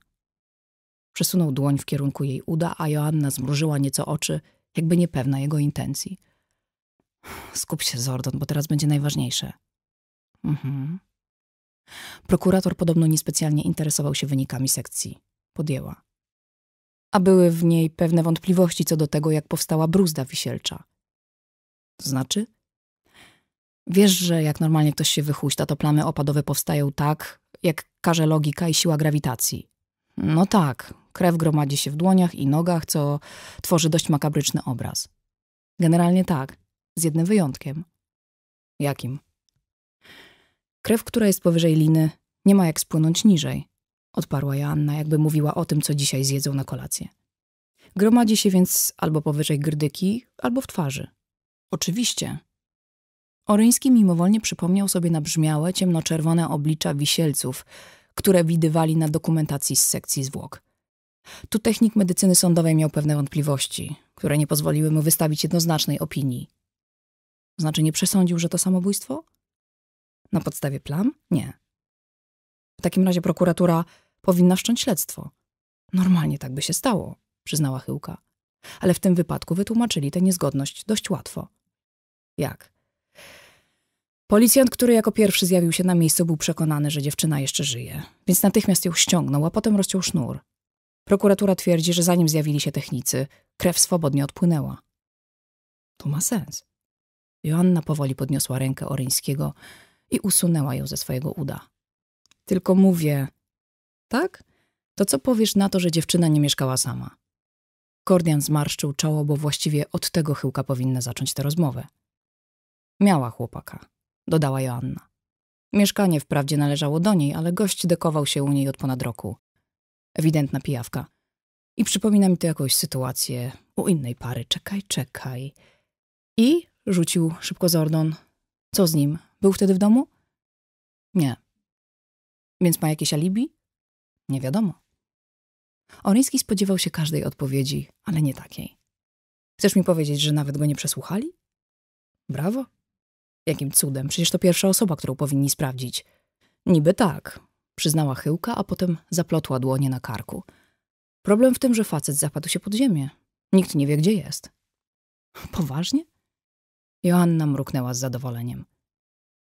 Przesunął dłoń w kierunku jej uda, a Joanna zmrużyła nieco oczy, jakby niepewna jego intencji. Skup się, Zordon, bo teraz będzie najważniejsze. Mhm. Prokurator podobno niespecjalnie interesował się wynikami sekcji. Podjęła. A były w niej pewne wątpliwości co do tego, jak powstała bruzda wisielcza. To znaczy? Wiesz, że jak normalnie ktoś się wychuśta, to plamy opadowe powstają tak, jak każe logika i siła grawitacji. No tak, krew gromadzi się w dłoniach i nogach, co tworzy dość makabryczny obraz. Generalnie tak, z jednym wyjątkiem. Jakim? Krew, która jest powyżej liny, nie ma jak spłynąć niżej, odparła Joanna, jakby mówiła o tym, co dzisiaj zjedzą na kolację. Gromadzi się więc albo powyżej grdyki, albo w twarzy. Oczywiście. Oryński mimowolnie przypomniał sobie nabrzmiałe, ciemnoczerwone oblicza wisielców, które widywali na dokumentacji z sekcji zwłok. Tu technik medycyny sądowej miał pewne wątpliwości, które nie pozwoliły mu wystawić jednoznacznej opinii. Znaczy nie przesądził, że to samobójstwo? Na podstawie plam? Nie. W takim razie prokuratura powinna wszcząć śledztwo. Normalnie tak by się stało, przyznała Chyłka. Ale w tym wypadku wytłumaczyli tę niezgodność dość łatwo. Jak? Policjant, który jako pierwszy zjawił się na miejscu, był przekonany, że dziewczyna jeszcze żyje, więc natychmiast ją ściągnął, a potem rozciął sznur. Prokuratura twierdzi, że zanim zjawili się technicy, krew swobodnie odpłynęła. To ma sens. Joanna powoli podniosła rękę Oryńskiego i usunęła ją ze swojego uda. Tylko mówię, tak? To co powiesz na to, że dziewczyna nie mieszkała sama? Kordian zmarszczył czoło, bo właściwie od tego chyłka powinna zacząć tę rozmowę. Miała chłopaka dodała Joanna. Mieszkanie wprawdzie należało do niej, ale gość dekował się u niej od ponad roku. Ewidentna pijawka. I przypomina mi to jakąś sytuację u innej pary. Czekaj, czekaj. I rzucił szybko Zordon. Co z nim? Był wtedy w domu? Nie. Więc ma jakieś alibi? Nie wiadomo. Oryński spodziewał się każdej odpowiedzi, ale nie takiej. Chcesz mi powiedzieć, że nawet go nie przesłuchali? Brawo. Jakim cudem? Przecież to pierwsza osoba, którą powinni sprawdzić. Niby tak, przyznała chyłka, a potem zaplotła dłonie na karku. Problem w tym, że facet zapadł się pod ziemię. Nikt nie wie, gdzie jest. Poważnie? Joanna mruknęła z zadowoleniem.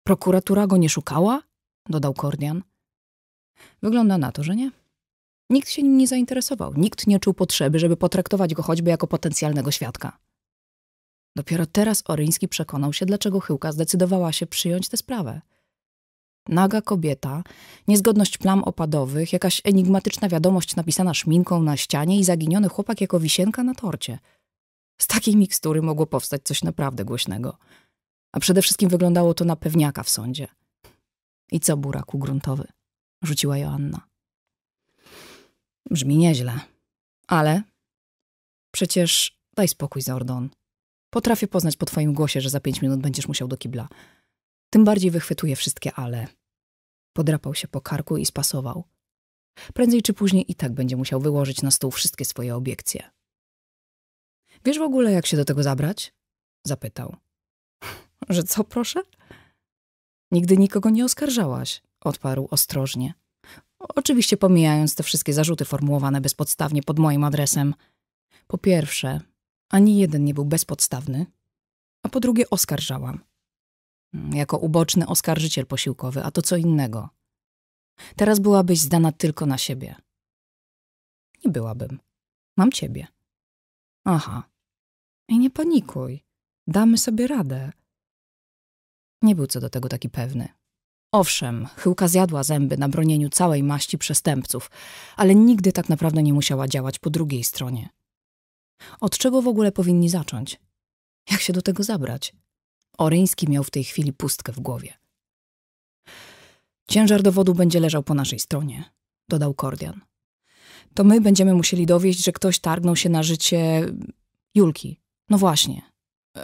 Prokuratura go nie szukała? dodał Kordian. Wygląda na to, że nie. Nikt się nim nie zainteresował, nikt nie czuł potrzeby, żeby potraktować go choćby jako potencjalnego świadka. Dopiero teraz Oryński przekonał się, dlaczego Chyłka zdecydowała się przyjąć tę sprawę. Naga kobieta, niezgodność plam opadowych, jakaś enigmatyczna wiadomość napisana szminką na ścianie i zaginiony chłopak jako wisienka na torcie. Z takiej mikstury mogło powstać coś naprawdę głośnego. A przede wszystkim wyglądało to na pewniaka w sądzie. I co buraku gruntowy? Rzuciła Joanna. Brzmi nieźle. Ale przecież daj spokój, Zordon. Potrafię poznać po twoim głosie, że za pięć minut będziesz musiał do kibla. Tym bardziej wychwytuję wszystkie ale. Podrapał się po karku i spasował. Prędzej czy później i tak będzie musiał wyłożyć na stół wszystkie swoje obiekcje. Wiesz w ogóle, jak się do tego zabrać? Zapytał. Że co, proszę? Nigdy nikogo nie oskarżałaś, odparł ostrożnie. Oczywiście pomijając te wszystkie zarzuty formułowane bezpodstawnie pod moim adresem. Po pierwsze, ani jeden nie był bezpodstawny, a po drugie oskarżałam. Mm, jako uboczny oskarżyciel posiłkowy, a to co innego. Teraz byłabyś zdana tylko na siebie. Nie byłabym. Mam ciebie. Aha. I nie panikuj. Damy sobie radę. Nie był co do tego taki pewny. Owszem, chyłka zjadła zęby na bronieniu całej maści przestępców, ale nigdy tak naprawdę nie musiała działać po drugiej stronie. Od czego w ogóle powinni zacząć? Jak się do tego zabrać? Oryński miał w tej chwili pustkę w głowie. Ciężar dowodu będzie leżał po naszej stronie, dodał Kordian. To my będziemy musieli dowieść, że ktoś targnął się na życie Julki. No właśnie.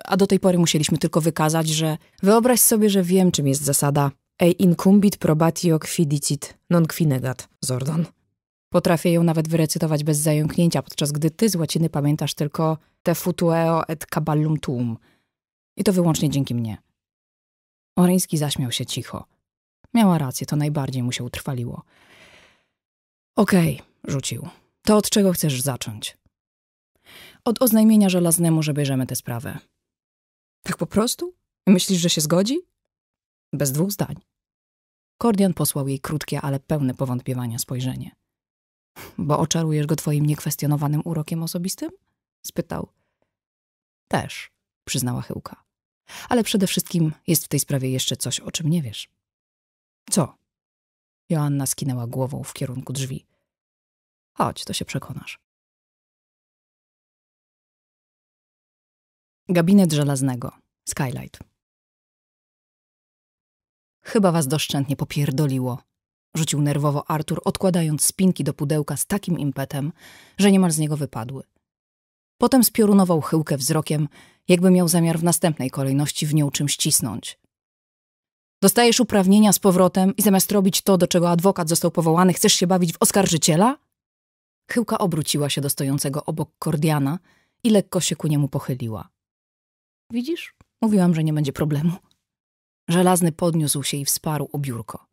A do tej pory musieliśmy tylko wykazać, że wyobraź sobie, że wiem, czym jest zasada e incumbit probatio quidicit non quinegat, Zordon. Potrafię ją nawet wyrecytować bez zająknięcia, podczas gdy ty z łaciny pamiętasz tylko te futueo et caballum tuum. I to wyłącznie dzięki mnie. Oryński zaśmiał się cicho. Miała rację, to najbardziej mu się utrwaliło. Okej, okay, rzucił. To od czego chcesz zacząć? Od oznajmienia żelaznemu, że bierzemy tę sprawę. Tak po prostu? Myślisz, że się zgodzi? Bez dwóch zdań. Kordian posłał jej krótkie, ale pełne powątpiewania spojrzenie. Bo oczarujesz go twoim niekwestionowanym urokiem osobistym? spytał. Też, przyznała Chyłka. Ale przede wszystkim jest w tej sprawie jeszcze coś, o czym nie wiesz. Co? Joanna skinęła głową w kierunku drzwi. Chodź, to się przekonasz. Gabinet żelaznego. Skylight. Chyba was doszczętnie popierdoliło, rzucił nerwowo Artur, odkładając spinki do pudełka z takim impetem, że niemal z niego wypadły. Potem spiorunował chyłkę wzrokiem, jakby miał zamiar w następnej kolejności w nią czymś cisnąć. Dostajesz uprawnienia z powrotem i zamiast robić to, do czego adwokat został powołany, chcesz się bawić w oskarżyciela? Chyłka obróciła się do stojącego obok Kordiana i lekko się ku niemu pochyliła. Widzisz, mówiłam, że nie będzie problemu. Żelazny podniósł się i wsparł o biurko.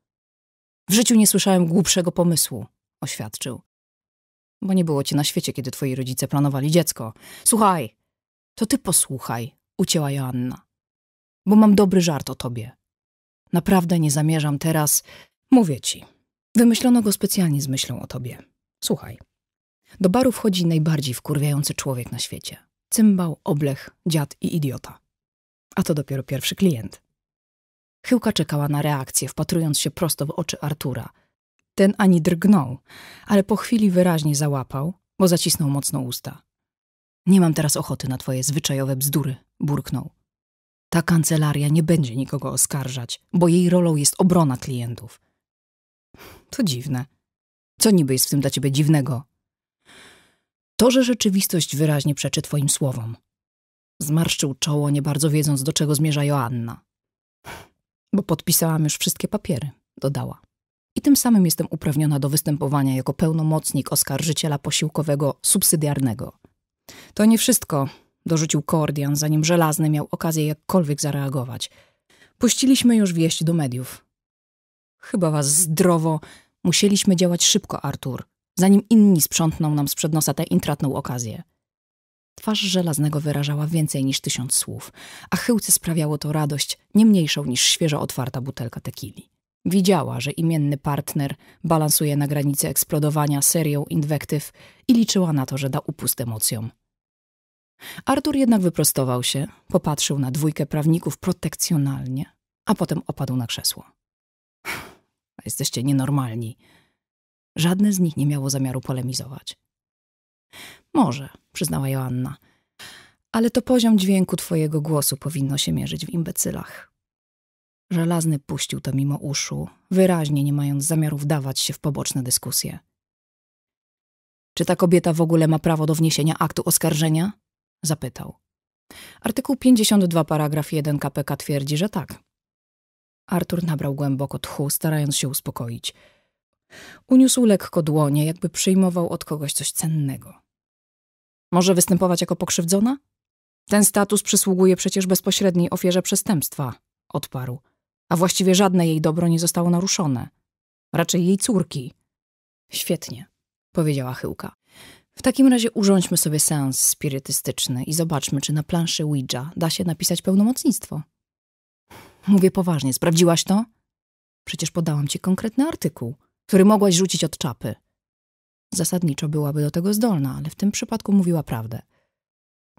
W życiu nie słyszałem głupszego pomysłu, oświadczył. Bo nie było cię na świecie, kiedy twoi rodzice planowali dziecko. Słuchaj, to ty posłuchaj, ucięła Joanna. Bo mam dobry żart o tobie. Naprawdę nie zamierzam teraz. Mówię ci. Wymyślono go specjalnie z myślą o tobie. Słuchaj. Do baru wchodzi najbardziej wkurwiający człowiek na świecie. Cymbał, oblech, dziad i idiota. A to dopiero pierwszy klient. Chyłka czekała na reakcję, wpatrując się prosto w oczy Artura. Ten ani drgnął, ale po chwili wyraźnie załapał, bo zacisnął mocno usta. Nie mam teraz ochoty na twoje zwyczajowe bzdury, burknął. Ta kancelaria nie będzie nikogo oskarżać, bo jej rolą jest obrona klientów. To dziwne. Co niby jest w tym dla ciebie dziwnego? To, że rzeczywistość wyraźnie przeczy twoim słowom. Zmarszczył czoło, nie bardzo wiedząc, do czego zmierza Joanna bo podpisałam już wszystkie papiery, dodała. I tym samym jestem uprawniona do występowania jako pełnomocnik oskarżyciela posiłkowego subsydiarnego. To nie wszystko, dorzucił Kordian, zanim żelazny miał okazję jakkolwiek zareagować. Puściliśmy już wieść do mediów. Chyba was zdrowo. Musieliśmy działać szybko, Artur, zanim inni sprzątną nam sprzed nosa tę intratną okazję. Twarz żelaznego wyrażała więcej niż tysiąc słów, a chyłce sprawiało to radość nie mniejszą niż świeżo otwarta butelka tekili. Widziała, że imienny partner balansuje na granicy eksplodowania serią inwektyw i liczyła na to, że da upust emocjom. Artur jednak wyprostował się, popatrzył na dwójkę prawników protekcjonalnie, a potem opadł na krzesło. Jesteście nienormalni. Żadne z nich nie miało zamiaru polemizować. Może przyznała Joanna. Ale to poziom dźwięku twojego głosu powinno się mierzyć w imbecylach. Żelazny puścił to mimo uszu, wyraźnie nie mając zamiaru wdawać się w poboczne dyskusje. Czy ta kobieta w ogóle ma prawo do wniesienia aktu oskarżenia? Zapytał. Artykuł 52, paragraf 1 KPK twierdzi, że tak. Artur nabrał głęboko tchu, starając się uspokoić. Uniósł lekko dłonie, jakby przyjmował od kogoś coś cennego. Może występować jako pokrzywdzona? Ten status przysługuje przecież bezpośredniej ofierze przestępstwa, odparł, a właściwie żadne jej dobro nie zostało naruszone. Raczej jej córki. Świetnie, powiedziała Chyłka. W takim razie urządźmy sobie seans spirytystyczny i zobaczmy, czy na planszy Ouija da się napisać pełnomocnictwo. Mówię poważnie, sprawdziłaś to? Przecież podałam ci konkretny artykuł, który mogłaś rzucić od czapy. Zasadniczo byłaby do tego zdolna, ale w tym przypadku mówiła prawdę.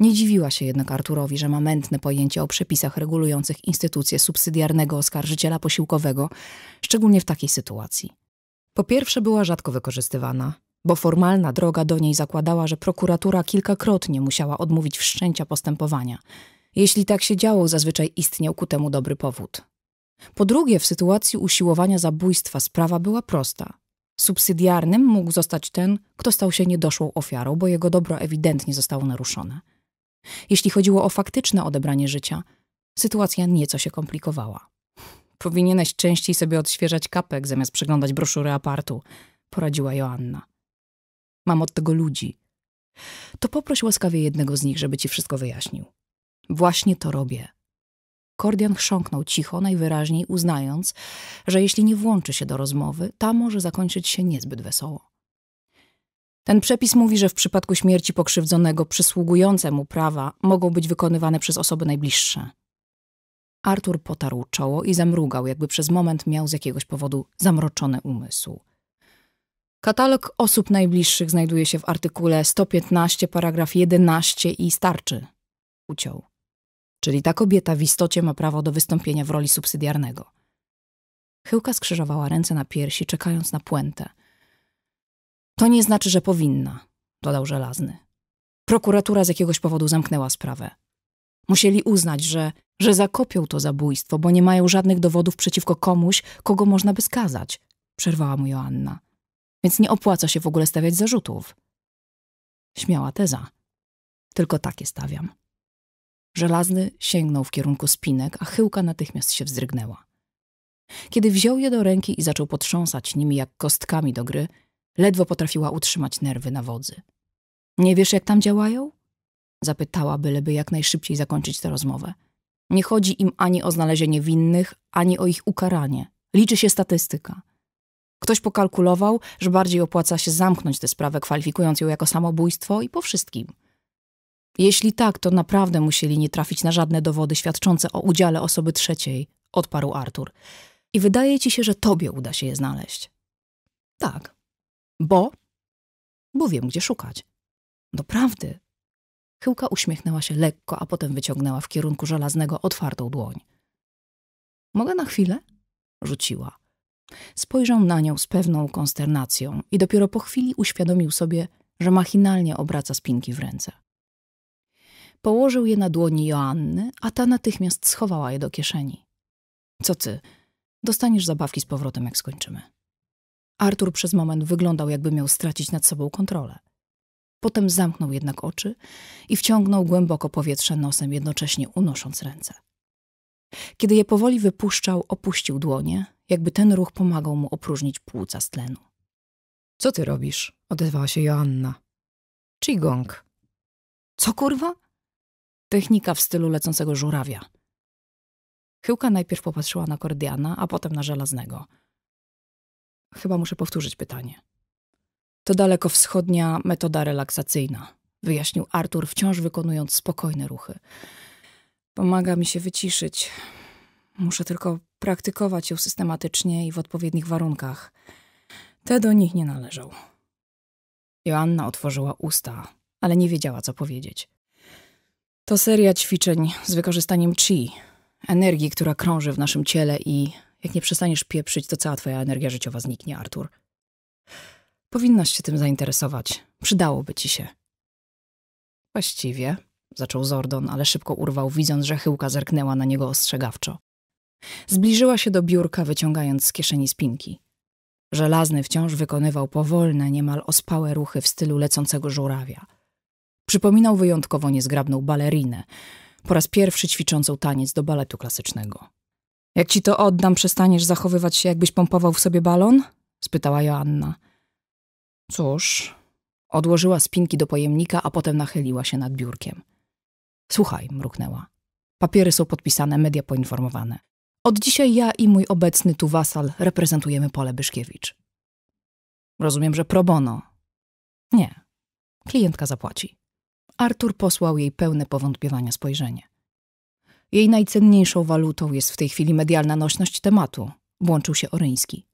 Nie dziwiła się jednak Arturowi, że ma mętne pojęcie o przepisach regulujących instytucję subsydiarnego oskarżyciela posiłkowego, szczególnie w takiej sytuacji. Po pierwsze, była rzadko wykorzystywana, bo formalna droga do niej zakładała, że prokuratura kilkakrotnie musiała odmówić wszczęcia postępowania. Jeśli tak się działo, zazwyczaj istniał ku temu dobry powód. Po drugie, w sytuacji usiłowania zabójstwa sprawa była prosta. Subsydiarnym mógł zostać ten, kto stał się niedoszłą ofiarą, bo jego dobro ewidentnie zostało naruszone. Jeśli chodziło o faktyczne odebranie życia, sytuacja nieco się komplikowała. Powinieneś częściej sobie odświeżać kapek zamiast przeglądać broszury apartu, poradziła Joanna. Mam od tego ludzi. To poproś łaskawie jednego z nich, żeby ci wszystko wyjaśnił. Właśnie to robię. Kordian chrząknął cicho, najwyraźniej uznając, że jeśli nie włączy się do rozmowy, ta może zakończyć się niezbyt wesoło. Ten przepis mówi, że w przypadku śmierci pokrzywdzonego przysługujące mu prawa mogą być wykonywane przez osoby najbliższe. Artur potarł czoło i zamrugał, jakby przez moment miał z jakiegoś powodu zamroczony umysł. Katalog osób najbliższych znajduje się w artykule 115, paragraf 11 i starczy, uciął. Czyli ta kobieta w istocie ma prawo do wystąpienia w roli subsydiarnego. Chyłka skrzyżowała ręce na piersi, czekając na puentę. To nie znaczy, że powinna, dodał żelazny. Prokuratura z jakiegoś powodu zamknęła sprawę. Musieli uznać, że, że zakopią to zabójstwo, bo nie mają żadnych dowodów przeciwko komuś, kogo można by skazać, przerwała mu Joanna. Więc nie opłaca się w ogóle stawiać zarzutów. Śmiała teza. Tylko takie stawiam. Żelazny sięgnął w kierunku spinek, a chyłka natychmiast się wzdrygnęła. Kiedy wziął je do ręki i zaczął potrząsać nimi jak kostkami do gry, ledwo potrafiła utrzymać nerwy na wodzy. Nie wiesz, jak tam działają? Zapytała, byleby jak najszybciej zakończyć tę rozmowę. Nie chodzi im ani o znalezienie winnych, ani o ich ukaranie. Liczy się statystyka. Ktoś pokalkulował, że bardziej opłaca się zamknąć tę sprawę, kwalifikując ją jako samobójstwo i po wszystkim. Jeśli tak, to naprawdę musieli nie trafić na żadne dowody świadczące o udziale osoby trzeciej, odparł Artur. I wydaje ci się, że tobie uda się je znaleźć. Tak. Bo? Bo wiem, gdzie szukać. Doprawdy. Chyłka uśmiechnęła się lekko, a potem wyciągnęła w kierunku żelaznego otwartą dłoń. Mogę na chwilę? rzuciła. Spojrzał na nią z pewną konsternacją i dopiero po chwili uświadomił sobie, że machinalnie obraca spinki w ręce. Położył je na dłoni Joanny, a ta natychmiast schowała je do kieszeni. Co ty? Dostaniesz zabawki z powrotem, jak skończymy. Artur przez moment wyglądał, jakby miał stracić nad sobą kontrolę. Potem zamknął jednak oczy i wciągnął głęboko powietrze nosem, jednocześnie unosząc ręce. Kiedy je powoli wypuszczał, opuścił dłonie, jakby ten ruch pomagał mu opróżnić płuca z tlenu. Co ty robisz? odezwała się Joanna. Qigong. Co kurwa? Technika w stylu lecącego żurawia. Chyłka najpierw popatrzyła na Kordiana, a potem na żelaznego. Chyba muszę powtórzyć pytanie. To dalekowschodnia metoda relaksacyjna, wyjaśnił Artur, wciąż wykonując spokojne ruchy. Pomaga mi się wyciszyć. Muszę tylko praktykować ją systematycznie i w odpowiednich warunkach. Te do nich nie należą. Joanna otworzyła usta, ale nie wiedziała, co powiedzieć. To seria ćwiczeń z wykorzystaniem chi, energii, która krąży w naszym ciele i jak nie przestaniesz pieprzyć, to cała twoja energia życiowa zniknie, Artur. Powinnaś się tym zainteresować. Przydałoby ci się. Właściwie, zaczął Zordon, ale szybko urwał, widząc, że chyłka zerknęła na niego ostrzegawczo. Zbliżyła się do biurka, wyciągając z kieszeni spinki. Żelazny wciąż wykonywał powolne, niemal ospałe ruchy w stylu lecącego żurawia – Przypominał wyjątkowo niezgrabną balerinę, po raz pierwszy ćwiczącą taniec do baletu klasycznego. Jak ci to oddam, przestaniesz zachowywać się, jakbyś pompował w sobie balon? spytała Joanna. Cóż, odłożyła spinki do pojemnika, a potem nachyliła się nad biurkiem. Słuchaj, mruknęła. Papiery są podpisane, media poinformowane. Od dzisiaj ja i mój obecny tu wasal reprezentujemy pole Byszkiewicz. Rozumiem, że pro bono. Nie. Klientka zapłaci. Artur posłał jej pełne powątpiewania spojrzenie. Jej najcenniejszą walutą jest w tej chwili medialna nośność tematu, włączył się Oryński.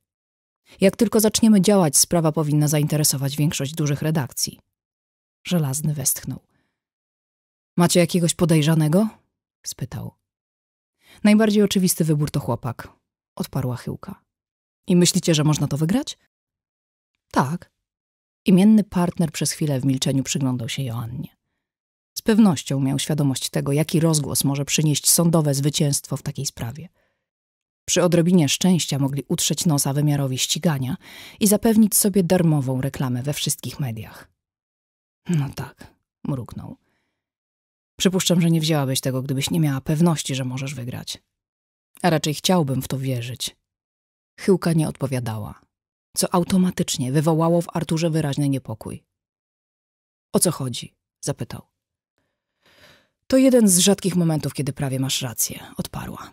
Jak tylko zaczniemy działać, sprawa powinna zainteresować większość dużych redakcji. Żelazny westchnął. Macie jakiegoś podejrzanego? spytał. Najbardziej oczywisty wybór to chłopak, odparła chyłka. I myślicie, że można to wygrać? Tak. Imienny partner przez chwilę w milczeniu przyglądał się Joannie. Z pewnością miał świadomość tego, jaki rozgłos może przynieść sądowe zwycięstwo w takiej sprawie. Przy odrobinie szczęścia mogli utrzeć nosa wymiarowi ścigania i zapewnić sobie darmową reklamę we wszystkich mediach. No tak, mruknął. Przypuszczam, że nie wzięłabyś tego, gdybyś nie miała pewności, że możesz wygrać. A raczej chciałbym w to wierzyć. Chyłka nie odpowiadała, co automatycznie wywołało w Arturze wyraźny niepokój. O co chodzi? zapytał. To jeden z rzadkich momentów, kiedy prawie masz rację, odparła.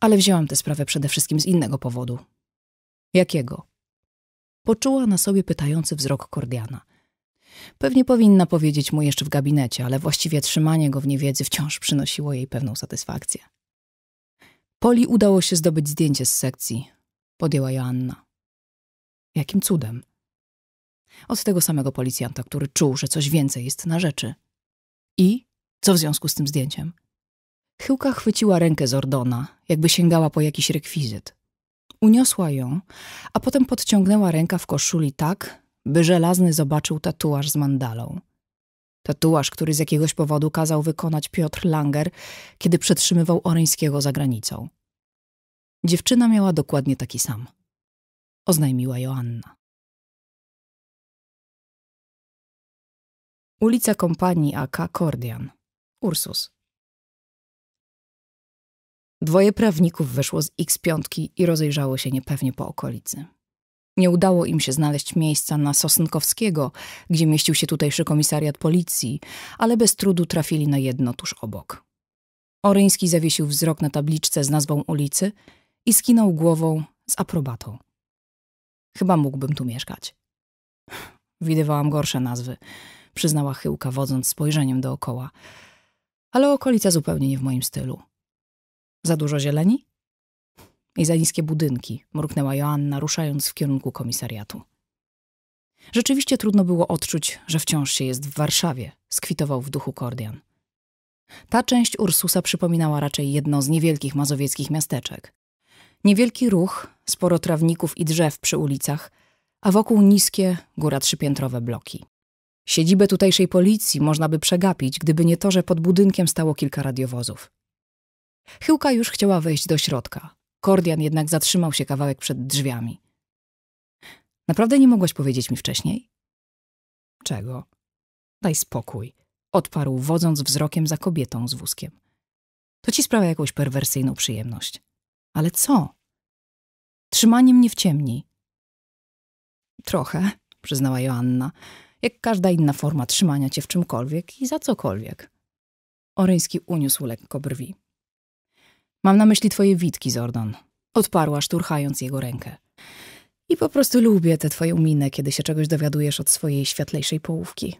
Ale wzięłam tę sprawę przede wszystkim z innego powodu. Jakiego? Poczuła na sobie pytający wzrok Kordiana. Pewnie powinna powiedzieć mu jeszcze w gabinecie, ale właściwie trzymanie go w niewiedzy wciąż przynosiło jej pewną satysfakcję. Poli udało się zdobyć zdjęcie z sekcji, podjęła Joanna. Jakim cudem? Od tego samego policjanta, który czuł, że coś więcej jest na rzeczy. I co w związku z tym zdjęciem? Chyłka chwyciła rękę Zordona, jakby sięgała po jakiś rekwizyt. Uniosła ją, a potem podciągnęła ręka w koszuli tak, by żelazny zobaczył tatuaż z mandalą. Tatuaż, który z jakiegoś powodu kazał wykonać Piotr Langer, kiedy przetrzymywał Oreńskiego za granicą. Dziewczyna miała dokładnie taki sam. Oznajmiła Joanna. Ulica Kompanii AK Kordian. Ursus. Dwoje prawników wyszło z X5 i rozejrzało się niepewnie po okolicy. Nie udało im się znaleźć miejsca na Sosnkowskiego, gdzie mieścił się tutejszy komisariat policji, ale bez trudu trafili na jedno tuż obok. Oryński zawiesił wzrok na tabliczce z nazwą ulicy i skinął głową z aprobatą. Chyba mógłbym tu mieszkać. Widywałam gorsze nazwy, przyznała chyłka, wodząc spojrzeniem dookoła ale okolica zupełnie nie w moim stylu. Za dużo zieleni? I za niskie budynki, mruknęła Joanna, ruszając w kierunku komisariatu. Rzeczywiście trudno było odczuć, że wciąż się jest w Warszawie, skwitował w duchu Kordian. Ta część Ursusa przypominała raczej jedno z niewielkich mazowieckich miasteczek. Niewielki ruch, sporo trawników i drzew przy ulicach, a wokół niskie, góra trzypiętrowe bloki. Siedzibę tutejszej policji można by przegapić, gdyby nie to, że pod budynkiem stało kilka radiowozów. Chyłka już chciała wejść do środka. Kordian jednak zatrzymał się kawałek przed drzwiami. Naprawdę nie mogłaś powiedzieć mi wcześniej? Czego? Daj spokój, odparł, wodząc wzrokiem za kobietą z wózkiem. To ci sprawia jakąś perwersyjną przyjemność. Ale co? Trzymanie mnie w ciemni. Trochę, przyznała Joanna jak każda inna forma trzymania cię w czymkolwiek i za cokolwiek. Oryński uniósł lekko brwi. Mam na myśli twoje witki, Zordon. Odparła, szturchając jego rękę. I po prostu lubię tę twoją minę, kiedy się czegoś dowiadujesz od swojej światlejszej połówki.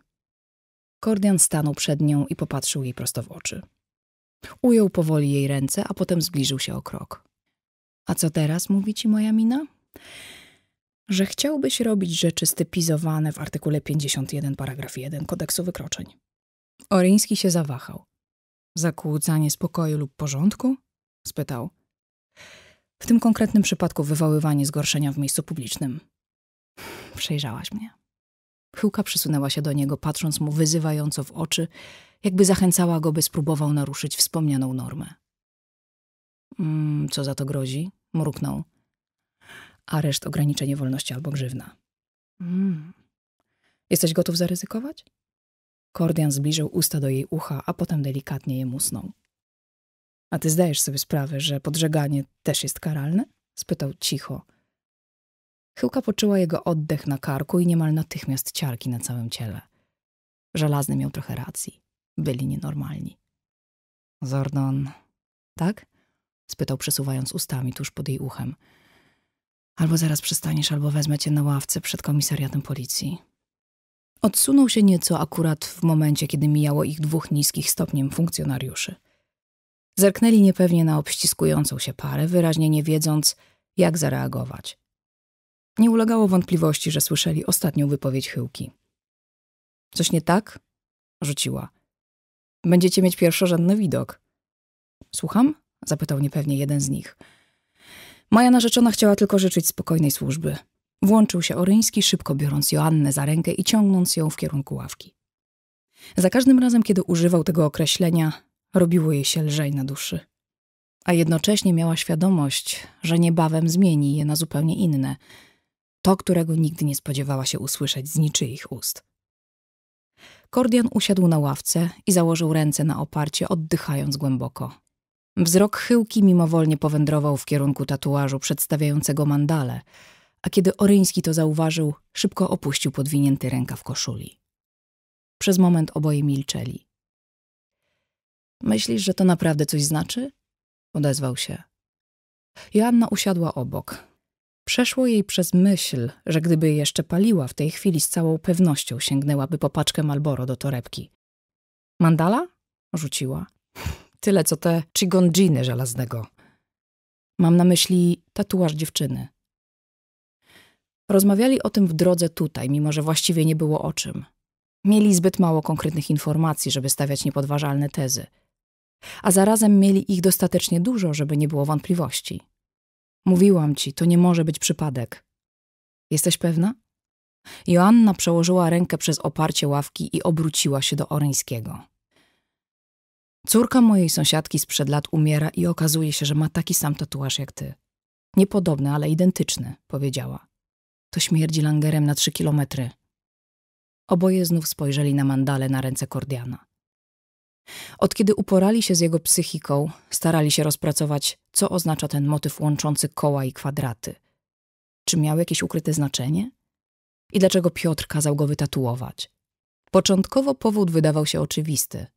Kordian stanął przed nią i popatrzył jej prosto w oczy. Ujął powoli jej ręce, a potem zbliżył się o krok. A co teraz, mówi ci moja mina? że chciałbyś robić rzeczy stypizowane w artykule 51 paragraf 1 kodeksu wykroczeń. Oryński się zawahał. Zakłócanie spokoju lub porządku? spytał. W tym konkretnym przypadku wywoływanie zgorszenia w miejscu publicznym. Przejrzałaś mnie. Chyłka przysunęła się do niego, patrząc mu wyzywająco w oczy, jakby zachęcała go, by spróbował naruszyć wspomnianą normę. Mm, co za to grozi? mruknął areszt, ograniczenie wolności albo grzywna. Mm. Jesteś gotów zaryzykować? Kordian zbliżył usta do jej ucha, a potem delikatnie je musnął. A ty zdajesz sobie sprawę, że podżeganie też jest karalne? spytał cicho. Chyłka poczuła jego oddech na karku i niemal natychmiast ciarki na całym ciele. Żelazny miał trochę racji. Byli nienormalni. Zordon, tak? spytał przesuwając ustami tuż pod jej uchem. Albo zaraz przystaniesz, albo wezmę cię na ławce przed komisariatem policji. Odsunął się nieco akurat w momencie, kiedy mijało ich dwóch niskich stopniem funkcjonariuszy. Zerknęli niepewnie na obściskującą się parę, wyraźnie nie wiedząc, jak zareagować. Nie ulegało wątpliwości, że słyszeli ostatnią wypowiedź chyłki. Coś nie tak? rzuciła. Będziecie mieć pierwszorzędny widok. Słucham? zapytał niepewnie jeden z nich. Moja narzeczona chciała tylko życzyć spokojnej służby. Włączył się Oryński, szybko biorąc Joannę za rękę i ciągnąc ją w kierunku ławki. Za każdym razem, kiedy używał tego określenia, robiło jej się lżej na duszy. A jednocześnie miała świadomość, że niebawem zmieni je na zupełnie inne, to, którego nigdy nie spodziewała się usłyszeć z niczyich ust. Kordian usiadł na ławce i założył ręce na oparcie, oddychając głęboko. Wzrok chyłki mimowolnie powędrował w kierunku tatuażu przedstawiającego mandale, a kiedy Oryński to zauważył, szybko opuścił podwinięty rękaw koszuli. Przez moment oboje milczeli. Myślisz, że to naprawdę coś znaczy? Odezwał się. Joanna usiadła obok. Przeszło jej przez myśl, że gdyby jeszcze paliła w tej chwili z całą pewnością sięgnęłaby po paczkę Malboro do torebki. Mandala? rzuciła. Tyle co te chigonjiny żelaznego. Mam na myśli tatuaż dziewczyny. Rozmawiali o tym w drodze tutaj, mimo że właściwie nie było o czym. Mieli zbyt mało konkretnych informacji, żeby stawiać niepodważalne tezy. A zarazem mieli ich dostatecznie dużo, żeby nie było wątpliwości. Mówiłam ci, to nie może być przypadek. Jesteś pewna? Joanna przełożyła rękę przez oparcie ławki i obróciła się do Oryńskiego. Córka mojej sąsiadki sprzed lat umiera i okazuje się, że ma taki sam tatuaż jak ty. Niepodobny, ale identyczny, powiedziała. To śmierdzi langerem na trzy kilometry. Oboje znów spojrzeli na mandale na ręce Kordiana. Od kiedy uporali się z jego psychiką, starali się rozpracować, co oznacza ten motyw łączący koła i kwadraty. Czy miał jakieś ukryte znaczenie? I dlaczego Piotr kazał go wytatuować? Początkowo powód wydawał się oczywisty –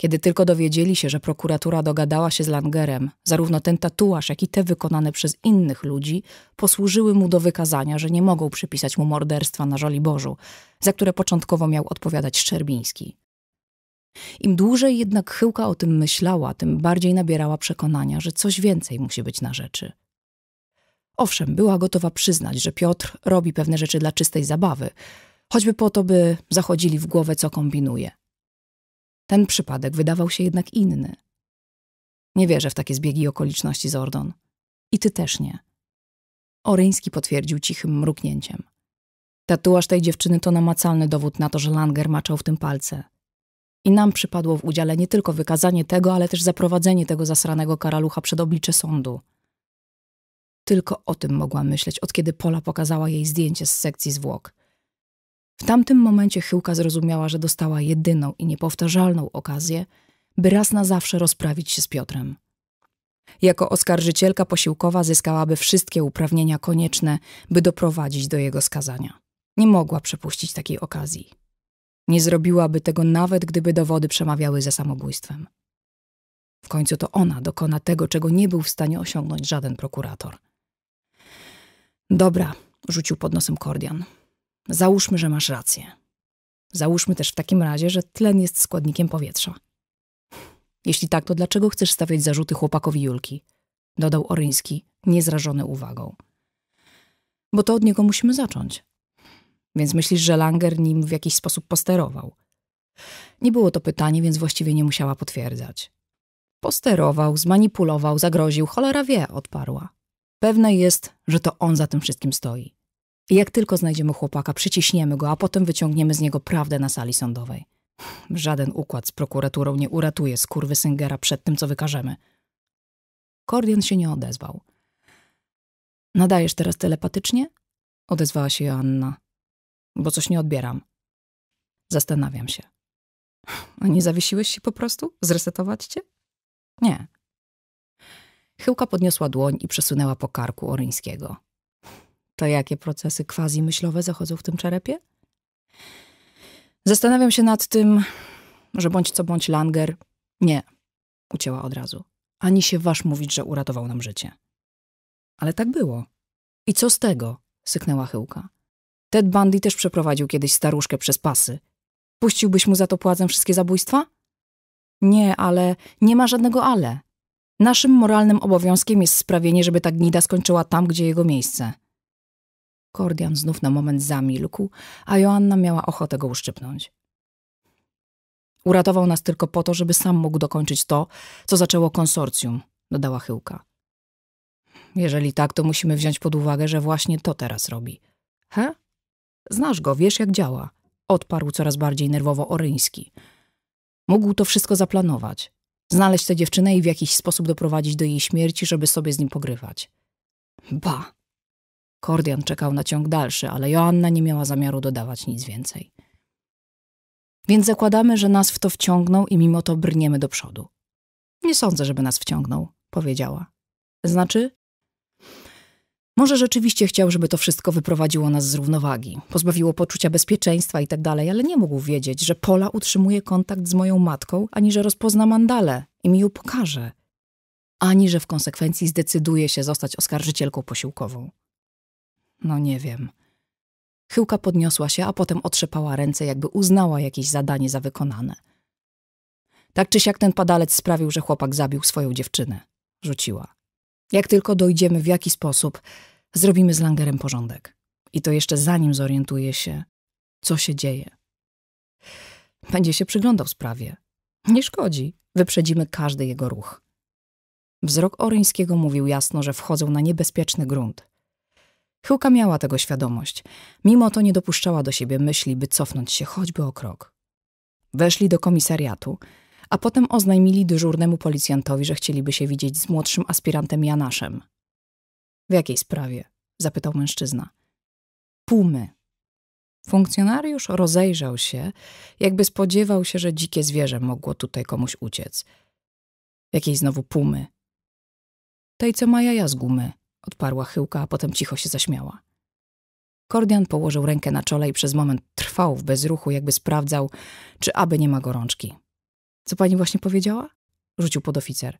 kiedy tylko dowiedzieli się, że prokuratura dogadała się z Langerem, zarówno ten tatuaż, jak i te wykonane przez innych ludzi posłużyły mu do wykazania, że nie mogą przypisać mu morderstwa na Żoliborzu, za które początkowo miał odpowiadać Szczerbiński. Im dłużej jednak Chyłka o tym myślała, tym bardziej nabierała przekonania, że coś więcej musi być na rzeczy. Owszem, była gotowa przyznać, że Piotr robi pewne rzeczy dla czystej zabawy, choćby po to, by zachodzili w głowę, co kombinuje – ten przypadek wydawał się jednak inny. Nie wierzę w takie zbiegi okoliczności, Zordon. I ty też nie. Oryński potwierdził cichym mruknięciem. Tatuaż tej dziewczyny to namacalny dowód na to, że Langer maczał w tym palce. I nam przypadło w udziale nie tylko wykazanie tego, ale też zaprowadzenie tego zasranego karalucha przed oblicze sądu. Tylko o tym mogła myśleć, od kiedy Pola pokazała jej zdjęcie z sekcji zwłok. W tamtym momencie Chyłka zrozumiała, że dostała jedyną i niepowtarzalną okazję, by raz na zawsze rozprawić się z Piotrem. Jako oskarżycielka posiłkowa zyskałaby wszystkie uprawnienia konieczne, by doprowadzić do jego skazania. Nie mogła przepuścić takiej okazji. Nie zrobiłaby tego nawet, gdyby dowody przemawiały ze samobójstwem. W końcu to ona dokona tego, czego nie był w stanie osiągnąć żaden prokurator. Dobra, rzucił pod nosem Kordian. Załóżmy, że masz rację. Załóżmy też w takim razie, że tlen jest składnikiem powietrza. Jeśli tak, to dlaczego chcesz stawiać zarzuty chłopakowi Julki? Dodał Oryński, niezrażony uwagą. Bo to od niego musimy zacząć. Więc myślisz, że Langer nim w jakiś sposób posterował? Nie było to pytanie, więc właściwie nie musiała potwierdzać. Posterował, zmanipulował, zagroził, cholera wie, odparła. Pewne jest, że to on za tym wszystkim stoi. Jak tylko znajdziemy chłopaka, przyciśniemy go, a potem wyciągniemy z niego prawdę na sali sądowej. Żaden układ z prokuraturą nie uratuje skurwy Syngera przed tym, co wykażemy. Kordian się nie odezwał. Nadajesz teraz telepatycznie? Odezwała się Joanna. Bo coś nie odbieram. Zastanawiam się. A nie zawiesiłeś się po prostu? Zresetować cię? Nie. Chyłka podniosła dłoń i przesunęła po karku Oryńskiego to jakie procesy quasi-myślowe zachodzą w tym czerepie? Zastanawiam się nad tym, że bądź co bądź Langer. Nie, ucięła od razu. Ani się waż mówić, że uratował nam życie. Ale tak było. I co z tego? syknęła chyłka. Ted Bundy też przeprowadził kiedyś staruszkę przez pasy. Puściłbyś mu za to płacę wszystkie zabójstwa? Nie, ale nie ma żadnego ale. Naszym moralnym obowiązkiem jest sprawienie, żeby ta gnida skończyła tam, gdzie jego miejsce. Kordian znów na moment zamilkł, a Joanna miała ochotę go uszczypnąć. Uratował nas tylko po to, żeby sam mógł dokończyć to, co zaczęło konsorcjum, dodała Chyłka. Jeżeli tak, to musimy wziąć pod uwagę, że właśnie to teraz robi. He? Znasz go, wiesz jak działa. Odparł coraz bardziej nerwowo Oryński. Mógł to wszystko zaplanować. Znaleźć tę dziewczynę i w jakiś sposób doprowadzić do jej śmierci, żeby sobie z nim pogrywać. Ba! Kordian czekał na ciąg dalszy, ale Joanna nie miała zamiaru dodawać nic więcej. Więc zakładamy, że nas w to wciągnął i mimo to brniemy do przodu. Nie sądzę, żeby nas wciągnął, powiedziała. Znaczy? Może rzeczywiście chciał, żeby to wszystko wyprowadziło nas z równowagi, pozbawiło poczucia bezpieczeństwa i tak dalej, ale nie mógł wiedzieć, że Pola utrzymuje kontakt z moją matką, ani że rozpozna mandale i mi ją pokaże, ani że w konsekwencji zdecyduje się zostać oskarżycielką posiłkową. No nie wiem. Chyłka podniosła się, a potem otrzepała ręce, jakby uznała jakieś zadanie za wykonane. Tak czy siak ten padalec sprawił, że chłopak zabił swoją dziewczynę. Rzuciła. Jak tylko dojdziemy, w jaki sposób, zrobimy z Langerem porządek. I to jeszcze zanim zorientuje się, co się dzieje. Będzie się przyglądał sprawie. Nie szkodzi, wyprzedzimy każdy jego ruch. Wzrok Oryńskiego mówił jasno, że wchodzą na niebezpieczny grunt. Chyłka miała tego świadomość. Mimo to nie dopuszczała do siebie myśli, by cofnąć się choćby o krok. Weszli do komisariatu, a potem oznajmili dyżurnemu policjantowi, że chcieliby się widzieć z młodszym aspirantem Janaszem. W jakiej sprawie? zapytał mężczyzna. Pumy. Funkcjonariusz rozejrzał się, jakby spodziewał się, że dzikie zwierzę mogło tutaj komuś uciec. Jakiej znowu pumy? Tej, co ma jaja z gumy, odparła chyłka, a potem cicho się zaśmiała. Kordian położył rękę na czole i przez moment trwał w bezruchu, jakby sprawdzał, czy aby nie ma gorączki. Co pani właśnie powiedziała? rzucił podoficer.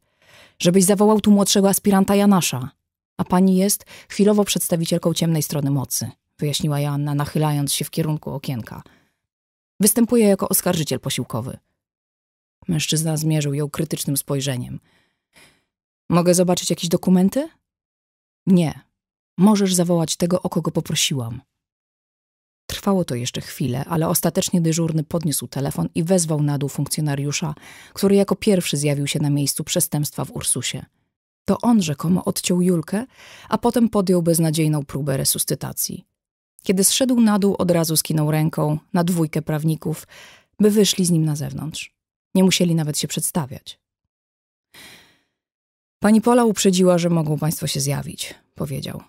Żebyś zawołał tu młodszego aspiranta Janasza. A pani jest chwilowo przedstawicielką ciemnej strony mocy, wyjaśniła Joanna, nachylając się w kierunku okienka. Występuje jako oskarżyciel posiłkowy. Mężczyzna zmierzył ją krytycznym spojrzeniem. Mogę zobaczyć jakieś dokumenty? Nie, możesz zawołać tego, o kogo poprosiłam. Trwało to jeszcze chwilę, ale ostatecznie dyżurny podniósł telefon i wezwał na dół funkcjonariusza, który jako pierwszy zjawił się na miejscu przestępstwa w Ursusie. To on rzekomo odciął Julkę, a potem podjął beznadziejną próbę resuscytacji. Kiedy zszedł na dół, od razu skinął ręką na dwójkę prawników, by wyszli z nim na zewnątrz. Nie musieli nawet się przedstawiać. Pani Pola uprzedziła, że mogą państwo się zjawić, powiedział.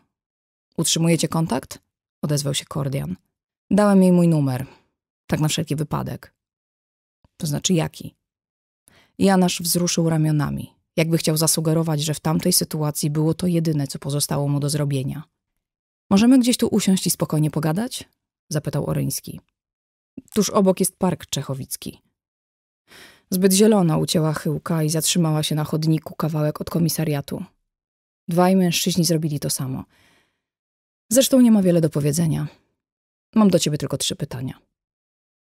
Utrzymujecie kontakt? Odezwał się Kordian. Dałem jej mój numer. Tak na wszelki wypadek. To znaczy jaki? Janasz wzruszył ramionami, jakby chciał zasugerować, że w tamtej sytuacji było to jedyne, co pozostało mu do zrobienia. Możemy gdzieś tu usiąść i spokojnie pogadać? zapytał Oryński. Tuż obok jest park czechowicki. Zbyt zielona ucięła chyłka i zatrzymała się na chodniku kawałek od komisariatu. Dwaj mężczyźni zrobili to samo. Zresztą nie ma wiele do powiedzenia. Mam do ciebie tylko trzy pytania.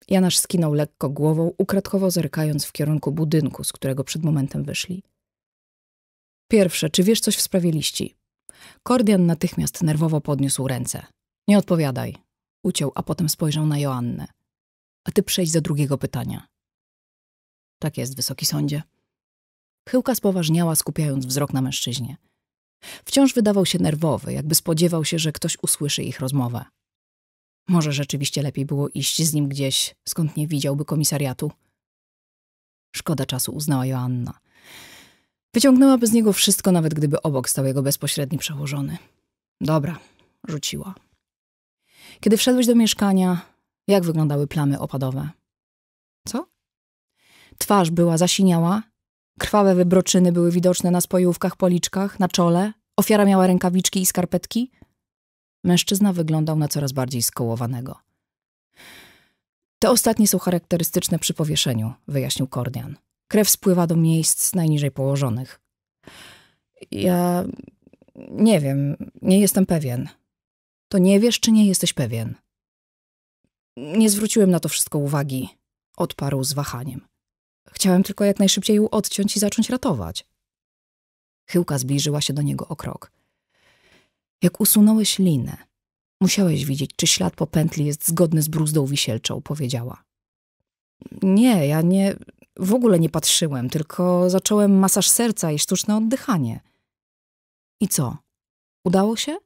Janasz skinął lekko głową, ukradkowo zerkając w kierunku budynku, z którego przed momentem wyszli. Pierwsze, czy wiesz coś w sprawie liści? Kordian natychmiast nerwowo podniósł ręce. Nie odpowiadaj. Uciął, a potem spojrzał na Joannę. A ty przejdź do drugiego pytania. Tak jest, wysoki sądzie. Chyłka spoważniała, skupiając wzrok na mężczyźnie. Wciąż wydawał się nerwowy, jakby spodziewał się, że ktoś usłyszy ich rozmowę. Może rzeczywiście lepiej było iść z nim gdzieś, skąd nie widziałby komisariatu. Szkoda czasu, uznała Joanna. Wyciągnęłaby z niego wszystko, nawet gdyby obok stał jego bezpośredni przełożony. Dobra, rzuciła. Kiedy wszedłeś do mieszkania, jak wyglądały plamy opadowe? Co? Twarz była zasiniała, krwawe wybroczyny były widoczne na spojówkach, policzkach, na czole. Ofiara miała rękawiczki i skarpetki. Mężczyzna wyglądał na coraz bardziej skołowanego. Te ostatnie są charakterystyczne przy powieszeniu, wyjaśnił Kordian. Krew spływa do miejsc najniżej położonych. Ja nie wiem, nie jestem pewien. To nie wiesz, czy nie jesteś pewien? Nie zwróciłem na to wszystko uwagi, odparł z wahaniem. Chciałem tylko jak najszybciej ją odciąć i zacząć ratować. Chyłka zbliżyła się do niego o krok. Jak usunąłeś linę, musiałeś widzieć, czy ślad po pętli jest zgodny z bruzdą wisielczą, powiedziała. Nie, ja nie, w ogóle nie patrzyłem, tylko zacząłem masaż serca i sztuczne oddychanie. I co? Udało się?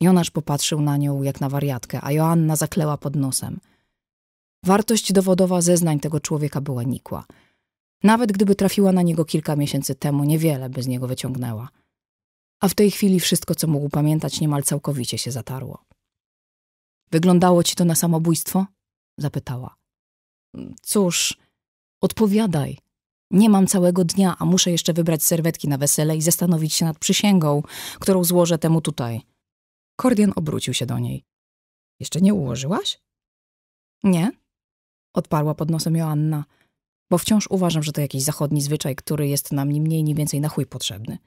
Jonasz popatrzył na nią jak na wariatkę, a Joanna zakleła pod nosem – Wartość dowodowa zeznań tego człowieka była nikła. Nawet gdyby trafiła na niego kilka miesięcy temu, niewiele by z niego wyciągnęła. A w tej chwili wszystko, co mógł pamiętać, niemal całkowicie się zatarło. Wyglądało ci to na samobójstwo? zapytała. Cóż, odpowiadaj. Nie mam całego dnia, a muszę jeszcze wybrać serwetki na wesele i zastanowić się nad przysięgą, którą złożę temu tutaj. Kordian obrócił się do niej. Jeszcze nie ułożyłaś? Nie, odparła pod nosem Joanna, bo wciąż uważam, że to jakiś zachodni zwyczaj, który jest nam ni mniej, ni więcej na chuj potrzebny.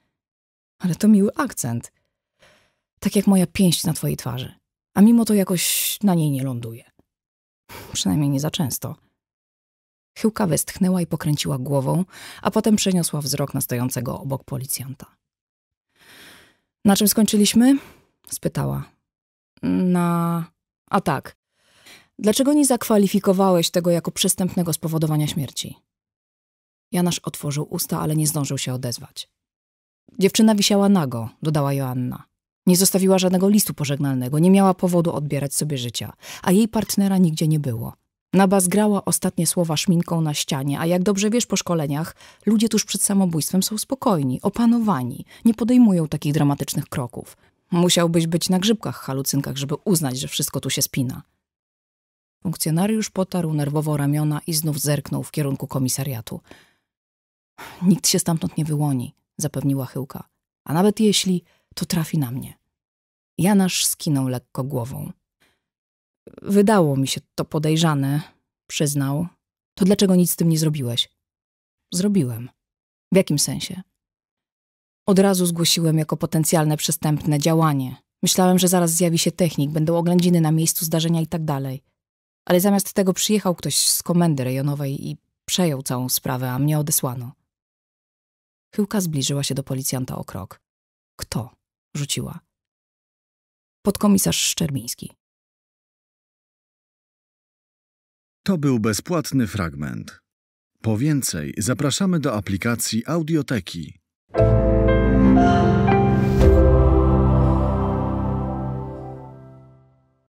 Ale to miły akcent. Tak jak moja pięść na twojej twarzy. A mimo to jakoś na niej nie ląduje. Przynajmniej nie za często. Chyłka westchnęła i pokręciła głową, a potem przeniosła wzrok na stojącego obok policjanta. Na czym skończyliśmy? spytała. Na. A tak. Dlaczego nie zakwalifikowałeś tego jako przystępnego spowodowania śmierci? Janasz otworzył usta, ale nie zdążył się odezwać. Dziewczyna wisiała nago, dodała Joanna. Nie zostawiła żadnego listu pożegnalnego, nie miała powodu odbierać sobie życia, a jej partnera nigdzie nie było. Naba zgrała ostatnie słowa szminką na ścianie, a jak dobrze wiesz po szkoleniach, ludzie tuż przed samobójstwem są spokojni, opanowani, nie podejmują takich dramatycznych kroków. Musiałbyś być na grzybkach halucynkach, żeby uznać, że wszystko tu się spina. Funkcjonariusz potarł nerwowo ramiona i znów zerknął w kierunku komisariatu. Nikt się stamtąd nie wyłoni, zapewniła Chyłka. A nawet jeśli, to trafi na mnie. Janasz skinął lekko głową. Wydało mi się to podejrzane, przyznał. To dlaczego nic z tym nie zrobiłeś? Zrobiłem. W jakim sensie? Od razu zgłosiłem jako potencjalne przestępne działanie. Myślałem, że zaraz zjawi się technik, będą oględziny na miejscu zdarzenia i tak dalej ale zamiast tego przyjechał ktoś z komendy rejonowej i przejął całą sprawę, a mnie odesłano. Chyłka zbliżyła się do policjanta o krok. Kto? rzuciła. Podkomisarz Szczerbiński. To był bezpłatny fragment. Po więcej zapraszamy do aplikacji Audioteki.